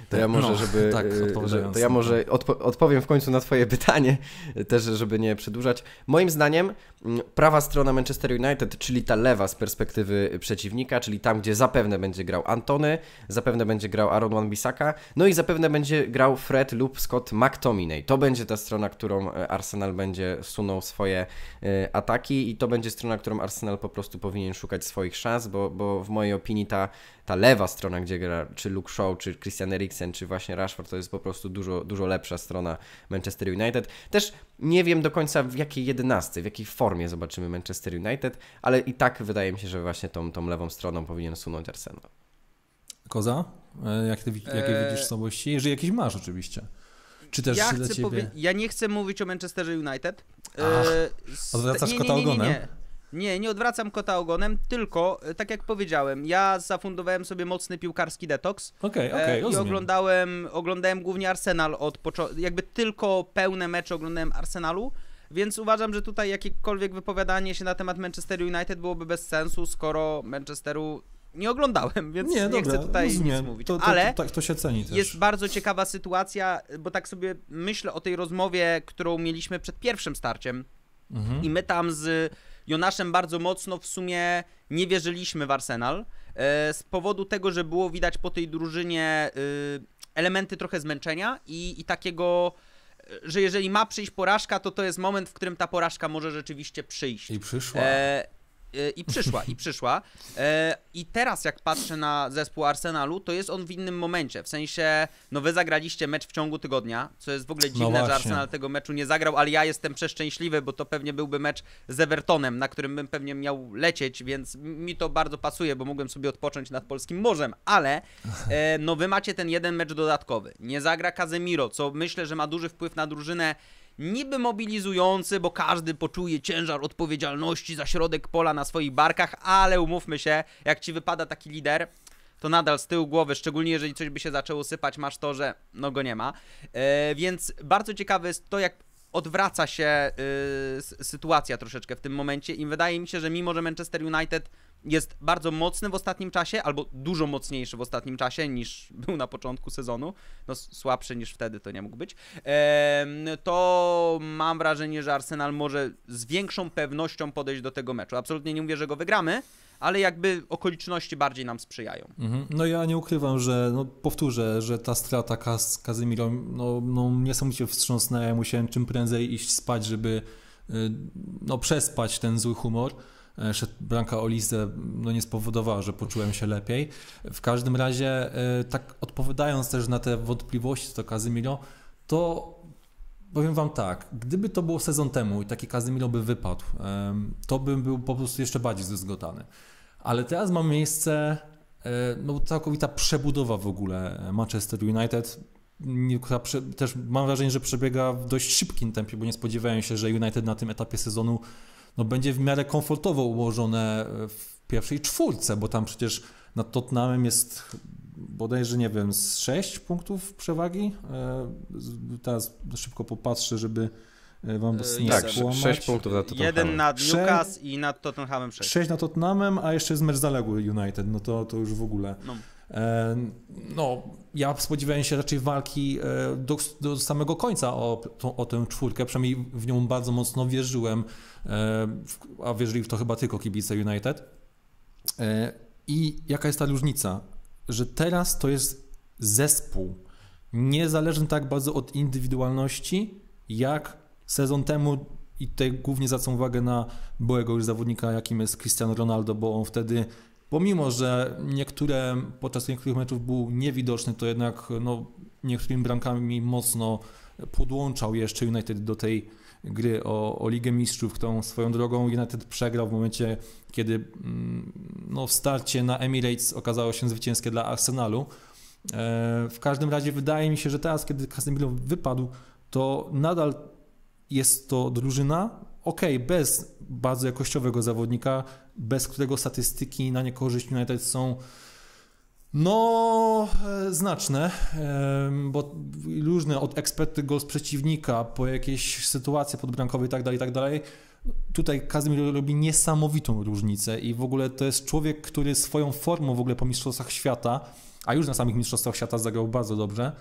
To ja może, no, żeby. Tak, e, to ja może odpo odpowiem w końcu na Twoje pytanie, też, żeby nie przedłużać. Moim zdaniem mm, prawa strona Manchester United, czyli ta lewa z perspektywy przeciwnika, czyli tam, gdzie zapewne będzie grał Antony, zapewne będzie grał Aaron Wan-Bissaka, no i zapewne będzie grał Fred lub Scott McTominay. To będzie ta strona, którą e, Arsenal będzie sunął swoje e, ataki i to będzie strona, którą Arsenal po prostu powinien szukać swoich szans, bo, bo w mojej opinii ta ta lewa strona, gdzie gra czy Luke Shaw, czy Christian Eriksen, czy właśnie Rashford, to jest po prostu dużo, dużo lepsza strona Manchester United. Też nie wiem do końca w jakiej jedenastce, w jakiej formie zobaczymy Manchester United, ale i tak wydaje mi się, że właśnie tą, tą lewą stroną powinien sunąć Arsenal. Koza, e, jak ty, jakie eee... widzisz słabości? Jeżeli jakieś masz oczywiście. Czy też ja ciebie? Ja nie chcę mówić o Manchesterze United. Ach, eee... odwracasz nie, kota nie, nie, nie, nie. ogonem? Nie, nie odwracam kota ogonem, tylko e, tak jak powiedziałem, ja zafundowałem sobie mocny piłkarski detoks. Okej, okay, e, okej, okay, I oglądałem, oglądałem głównie Arsenal od początku, jakby tylko pełne mecze oglądałem Arsenalu. Więc uważam, że tutaj jakiekolwiek wypowiadanie się na temat Manchesteru United byłoby bez sensu, skoro Manchesteru nie oglądałem, więc nie, nie chcę tutaj rozumiem. nic mówić. To, to, Ale to, to, się ceni też. jest bardzo ciekawa sytuacja, bo tak sobie myślę o tej rozmowie, którą mieliśmy przed pierwszym starciem. Mhm. I my tam z Jonaszem bardzo mocno w sumie nie wierzyliśmy w Arsenal. E, z powodu tego, że było widać po tej drużynie e, elementy trochę zmęczenia i, i takiego e, że jeżeli ma przyjść porażka, to to jest moment, w którym ta porażka może rzeczywiście przyjść. I przyszła. E, E, I przyszła, i przyszła. E, I teraz jak patrzę na zespół Arsenalu, to jest on w innym momencie. W sensie, no wy zagraliście mecz w ciągu tygodnia, co jest w ogóle no dziwne, no że Arsenal tego meczu nie zagrał, ale ja jestem przeszczęśliwy, bo to pewnie byłby mecz z Evertonem, na którym bym pewnie miał lecieć, więc mi to bardzo pasuje, bo mogłem sobie odpocząć nad polskim morzem, ale e, no wy macie ten jeden mecz dodatkowy. Nie zagra Kazemiro, co myślę, że ma duży wpływ na drużynę niby mobilizujący, bo każdy poczuje ciężar odpowiedzialności za środek pola na swoich barkach, ale umówmy się, jak ci wypada taki lider, to nadal z tyłu głowy, szczególnie jeżeli coś by się zaczęło sypać, masz to, że no go nie ma. E, więc bardzo ciekawe jest to, jak odwraca się y, sytuacja troszeczkę w tym momencie i wydaje mi się, że mimo, że Manchester United jest bardzo mocny w ostatnim czasie, albo dużo mocniejszy w ostatnim czasie niż był na początku sezonu, no słabszy niż wtedy to nie mógł być, to mam wrażenie, że Arsenal może z większą pewnością podejść do tego meczu. Absolutnie nie mówię, że go wygramy, ale jakby okoliczności bardziej nam sprzyjają. Mhm. No ja nie ukrywam, że no, powtórzę, że ta strata z Kazymiro no, no, niesamowicie wstrząsnęła. Ja musiałem czym prędzej iść spać, żeby y, no, przespać ten zły humor. E, branka o Lizę no nie spowodowała, że poczułem się lepiej. W każdym razie, e, tak odpowiadając też na te wątpliwości, to Kazymiro, to powiem Wam tak, gdyby to było sezon temu i taki Kazymiro by wypadł, to bym był po prostu jeszcze bardziej zdruzgotany. Ale teraz ma miejsce e, no, całkowita przebudowa w ogóle Manchester United która też mam wrażenie, że przebiega w dość szybkim tempie, bo nie spodziewałem się, że United na tym etapie sezonu no, będzie w miarę komfortowo ułożone e, w pierwszej czwórce, bo tam przecież nad Tottenhamem jest bodajże, nie wiem, z 6 punktów przewagi. E, teraz szybko popatrzę, żeby e, wam nie Tak, skłamać. 6 punktów nad Tottenhamem. Jeden nad Newcastle i nad Tottenhamem 6. 6 nad Tottenhamem, a jeszcze jest mecz zaległy United, no to, to już w ogóle... No. E, no, ja spodziewałem się raczej walki e, do, do samego końca o, o tę czwórkę, przynajmniej w nią bardzo mocno wierzyłem, e, a wierzyli w to chyba tylko kibice United. I jaka jest ta różnica? Że teraz to jest zespół, niezależny tak bardzo od indywidualności, jak sezon temu i tutaj głównie zwracam uwagę na byłego już zawodnika, jakim jest Cristiano Ronaldo, bo on wtedy Pomimo, że niektóre, podczas niektórych meczów był niewidoczny, to jednak no, niektórymi bramkami mocno podłączał jeszcze United do tej gry o, o Ligę Mistrzów, którą swoją drogą United przegrał w momencie, kiedy mm, no, starcie na Emirates okazało się zwycięskie dla Arsenalu. E, w każdym razie wydaje mi się, że teraz, kiedy Casemiro wypadł, to nadal jest to drużyna, ok, bez bardzo jakościowego zawodnika, bez którego statystyki na niekorzyść United są no, e, znaczne, bo różne od eksperty gol z przeciwnika, po jakieś sytuacje podbrankowe i tak dalej, i tak dalej. Tutaj Kazimir robi niesamowitą różnicę i w ogóle to jest człowiek, który swoją formą w ogóle po Mistrzostwach Świata, a już na samych Mistrzostwach Świata zagrał bardzo dobrze,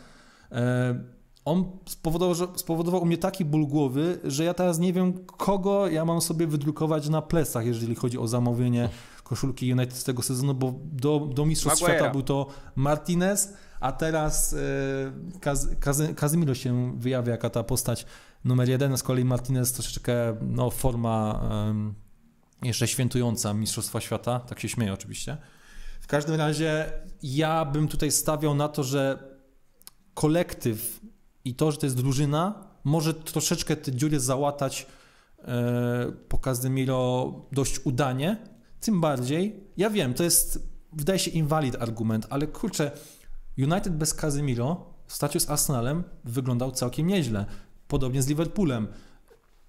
e, on spowodował, że, spowodował u mnie taki ból głowy, że ja teraz nie wiem, kogo ja mam sobie wydrukować na plecach, jeżeli chodzi o zamówienie koszulki United z tego sezonu, bo do, do Mistrzostw Świata był to Martinez, a teraz e, Kaz, Kaz, Kazimiro się wyjawia, jaka ta postać numer jeden, z kolei Martinez troszeczkę no, forma jeszcze świętująca Mistrzostwa Świata, tak się śmieje oczywiście. W każdym razie ja bym tutaj stawiał na to, że kolektyw i to, że to jest drużyna, może troszeczkę te dziury załatać e, po Casemiro dość udanie. Tym bardziej, ja wiem, to jest, wydaje się, inwalid argument, ale kurczę, United bez Kazemiro w staciu z Arsenalem wyglądał całkiem nieźle. Podobnie z Liverpoolem.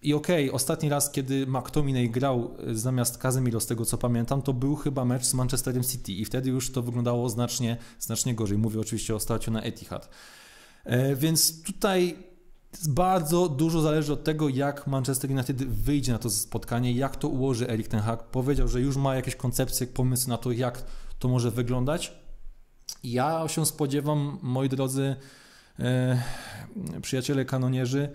I okej, okay, ostatni raz, kiedy McTominay grał e, zamiast Kazemiro, z tego co pamiętam, to był chyba mecz z Manchesterem City i wtedy już to wyglądało znacznie, znacznie gorzej. Mówię oczywiście o starciu na Etihad. E, więc tutaj bardzo dużo zależy od tego, jak Manchester United wyjdzie na to spotkanie, jak to ułoży Erik Ten Hag. Powiedział, że już ma jakieś koncepcje, pomysły na to, jak to może wyglądać. Ja się spodziewam, moi drodzy e, przyjaciele kanonierzy,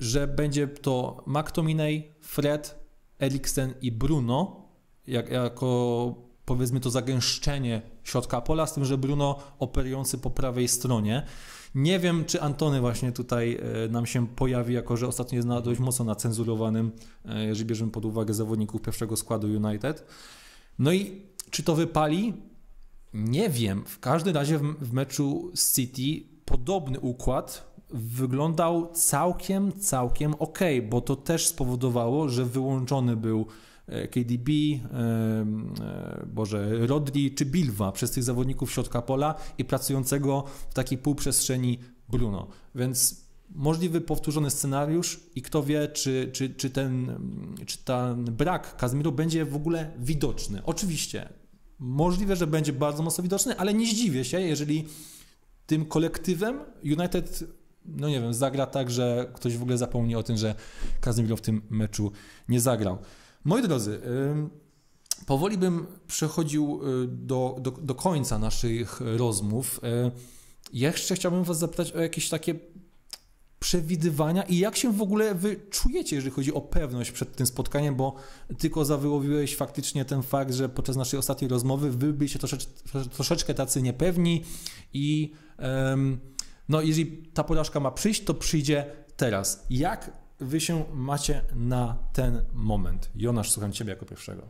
że będzie to McTominay, Fred, Eriksen i Bruno jak, jako powiedzmy to zagęszczenie środka pola, z tym, że Bruno operujący po prawej stronie. Nie wiem, czy Antony właśnie tutaj e, nam się pojawi, jako że ostatnio jest na, dość mocno nacenzurowanym, e, jeżeli bierzemy pod uwagę zawodników pierwszego składu United. No i czy to wypali? Nie wiem. W każdym razie w, w meczu z City podobny układ wyglądał całkiem, całkiem ok, bo to też spowodowało, że wyłączony był KDB, e, Boże, Rodri czy Bilwa przez tych zawodników środka pola i pracującego w takiej półprzestrzeni Bruno. Więc możliwy powtórzony scenariusz i kto wie, czy, czy, czy, ten, czy ten brak Kazmiro będzie w ogóle widoczny. Oczywiście, możliwe, że będzie bardzo mocno widoczny, ale nie zdziwię się, jeżeli tym kolektywem United, no nie wiem, zagra tak, że ktoś w ogóle zapomni o tym, że Kazmiro w tym meczu nie zagrał. Moi drodzy, powoli bym przechodził y, do, do, do końca naszych rozmów. Y, jeszcze chciałbym Was zapytać o jakieś takie przewidywania i jak się w ogóle wy czujecie, jeżeli chodzi o pewność przed tym spotkaniem, bo tylko zawyłowiłeś faktycznie ten fakt, że podczas naszej ostatniej rozmowy wy byliście troszeczkę tacy niepewni i um, no jeżeli ta porażka ma przyjść, to przyjdzie teraz. Jak wy się macie na ten moment? Jonasz, słucham ciebie jako pierwszego.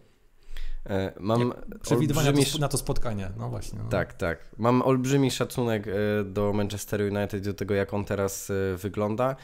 E, mam przewidywania olbrzymi... na to spotkanie, no właśnie. No. Tak, tak. Mam olbrzymi szacunek e, do Manchester United, do tego jak on teraz e, wygląda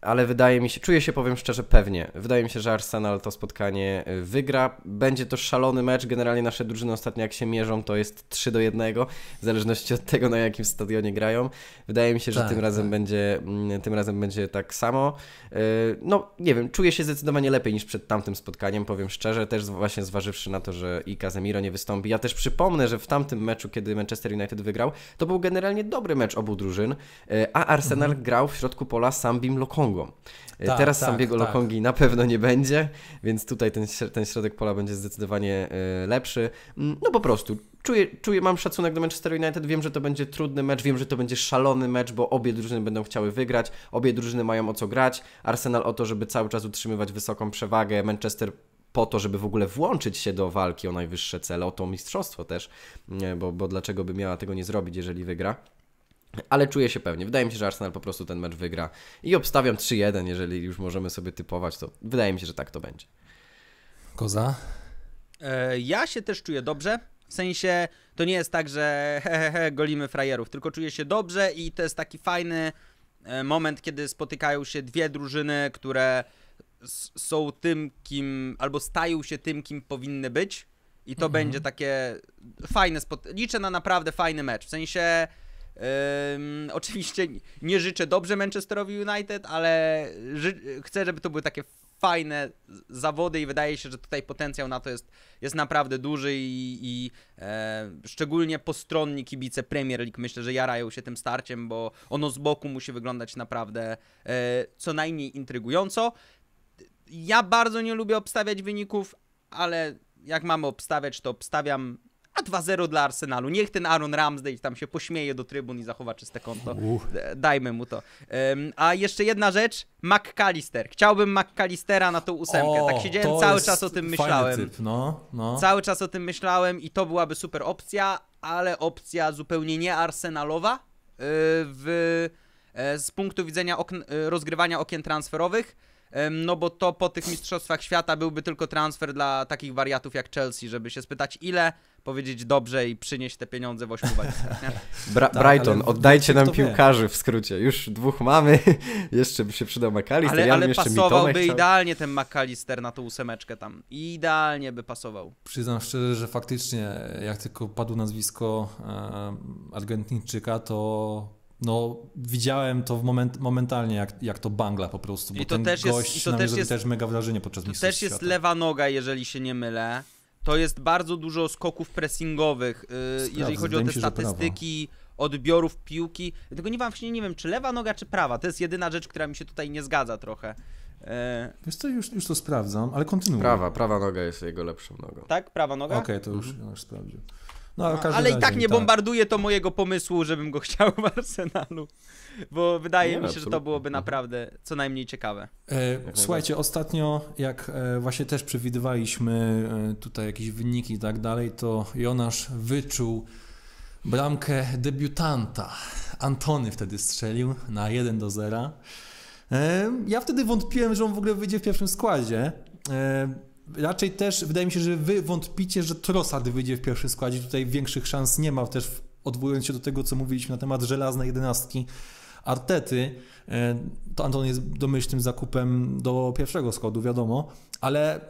ale wydaje mi się, czuję się, powiem szczerze, pewnie. Wydaje mi się, że Arsenal to spotkanie y, wygra. Będzie to szalony mecz. Generalnie nasze drużyny ostatnio, jak się mierzą, to jest 3 do 1, w zależności od tego, na jakim stadionie grają. Wydaje mi się, że tak, tym, tak. Razem będzie, mm, tym razem będzie tak samo. Y, no, nie wiem, czuję się zdecydowanie lepiej niż przed tamtym spotkaniem, powiem szczerze, też właśnie zważywszy na to, że i Casemiro nie wystąpi. Ja też przypomnę, że w tamtym meczu, kiedy Manchester United wygrał, to był generalnie dobry mecz obu drużyn, y, a Arsenal mhm. grał w środku pola sam Bim Lokonga. Lokongą. E, tak, teraz tak, sambiego tak. Lokongi na pewno nie będzie, więc tutaj ten, ten środek pola będzie zdecydowanie e, lepszy. Mm, no po prostu, czuję, czuję, mam szacunek do Manchester United, wiem, że to będzie trudny mecz, wiem, że to będzie szalony mecz, bo obie drużyny będą chciały wygrać, obie drużyny mają o co grać. Arsenal o to, żeby cały czas utrzymywać wysoką przewagę, Manchester po to, żeby w ogóle włączyć się do walki o najwyższe cele, o to mistrzostwo też, bo, bo dlaczego by miała tego nie zrobić, jeżeli wygra. Ale czuję się pewnie. Wydaje mi się, że Arsenal po prostu ten mecz wygra. I obstawiam 3-1, jeżeli już możemy sobie typować, to wydaje mi się, że tak to będzie. Koza? E, ja się też czuję dobrze. W sensie to nie jest tak, że he, he, he, golimy frajerów, tylko czuję się dobrze i to jest taki fajny e, moment, kiedy spotykają się dwie drużyny, które są tym, kim albo stają się tym, kim powinny być. I to mhm. będzie takie fajne spotkanie. Liczę na naprawdę fajny mecz. W sensie Um, oczywiście nie życzę dobrze Manchesterowi United, ale chcę, żeby to były takie fajne zawody i wydaje się, że tutaj potencjał na to jest, jest naprawdę duży i, i e, szczególnie postronni kibice Premier League myślę, że jarają się tym starciem, bo ono z boku musi wyglądać naprawdę e, co najmniej intrygująco. Ja bardzo nie lubię obstawiać wyników, ale jak mamy obstawiać, to obstawiam a 2-0 dla Arsenalu. Niech ten Aaron Ramsdale tam się pośmieje do trybun i zachowa czyste konto. Dajmy mu to. Um, a jeszcze jedna rzecz, McCallister. Chciałbym McCallistera na tą ósemkę. O, tak siedziałem, cały czas o tym myślałem. no, no. Cały czas o tym myślałem i to byłaby super opcja, ale opcja zupełnie nie arsenalowa e, w, e, z punktu widzenia okn, e, rozgrywania okien transferowych. No bo to po tych mistrzostwach świata byłby tylko transfer dla takich wariatów jak Chelsea, żeby się spytać ile powiedzieć dobrze i przynieść te pieniądze w ośmiu Bra tak, Brighton, oddajcie nam piłkarzy w skrócie. Już dwóch mamy, jeszcze by się przydał McAllister. Ale, ja ale pasowałby idealnie ten McAllister na tą ósemeczkę tam. Idealnie by pasował. Przyznam szczerze, że faktycznie jak tylko padło nazwisko e, Argentyńczyka, to no, widziałem to w moment, momentalnie, jak, jak to bangla po prostu, bo I to ten też gość jest, i to też, jest, też mega wrażenie podczas mistrzostw To też jest świata. lewa noga, jeżeli się nie mylę to jest bardzo dużo skoków pressingowych, y, jeżeli chodzi o te statystyki odbiorów piłki. Tego nie mam właśnie nie wiem, czy lewa noga, czy prawa. To jest jedyna rzecz, która mi się tutaj nie zgadza trochę. Y, Wiesz co, już, już to sprawdzam, ale kontynuuj. Prawa, prawa noga jest jego lepszą nogą. Tak, prawa noga? Okej, okay, to już, mhm. już sprawdził. No, no ale i tak nie tak. bombarduje to mojego pomysłu, żebym go chciał w Arsenalu, bo wydaje nie, mi się, absolutnie. że to byłoby naprawdę co najmniej ciekawe. E, słuchajcie, ostatnio jak e, właśnie też przewidywaliśmy e, tutaj jakieś wyniki i tak dalej, to Jonasz wyczuł bramkę debiutanta. Antony wtedy strzelił na 1 do 0. E, ja wtedy wątpiłem, że on w ogóle wyjdzie w pierwszym składzie. E, raczej też wydaje mi się, że wy wątpicie, że Trossard wyjdzie w pierwszym składzie. Tutaj większych szans nie ma, też odwołując się do tego, co mówiliśmy na temat żelaznej jedenastki Artety, e, to Anton jest domyślnym zakupem do pierwszego składu, wiadomo, ale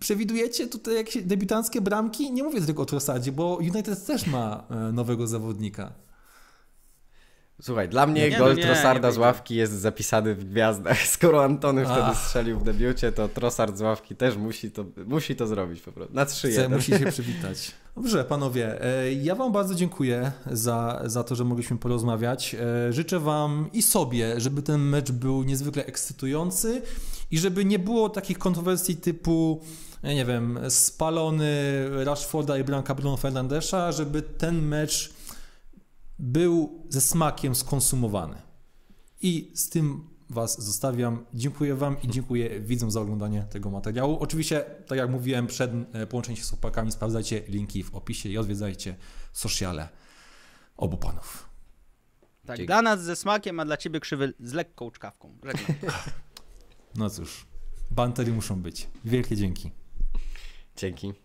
przewidujecie tutaj jakieś debiutanckie bramki? Nie mówię tylko o Trossardzie, bo United też ma e, nowego zawodnika. Słuchaj, dla mnie nie, gol no nie, Trossarda nie, z ławki jest zapisany w gwiazdach. Skoro Antony wtedy strzelił w debiucie, to Trossard z ławki też musi to, musi to zrobić po prostu. Na trzy jeden. Musi się przywitać. Dobrze, panowie, e, ja wam bardzo dziękuję za, za to, że mogliśmy porozmawiać. E, życzę wam i sobie, żeby ten mecz był niezwykle ekscytujący i żeby nie było takich kontrowersji typu nie wiem, spalony Rashforda i Blanka Bruno Fernandesza, żeby ten mecz był ze smakiem skonsumowany. I z tym Was zostawiam. Dziękuję Wam i dziękuję widzom za oglądanie tego materiału. Oczywiście, tak jak mówiłem, przed e, połączeniem się z chłopakami sprawdzajcie linki w opisie i odwiedzajcie sociale obu panów. Tak, Dzięki. dla nas ze smakiem, a dla Ciebie krzywy z lekką czkawką. No cóż, bantery muszą być. Wielkie dzięki. Dzięki.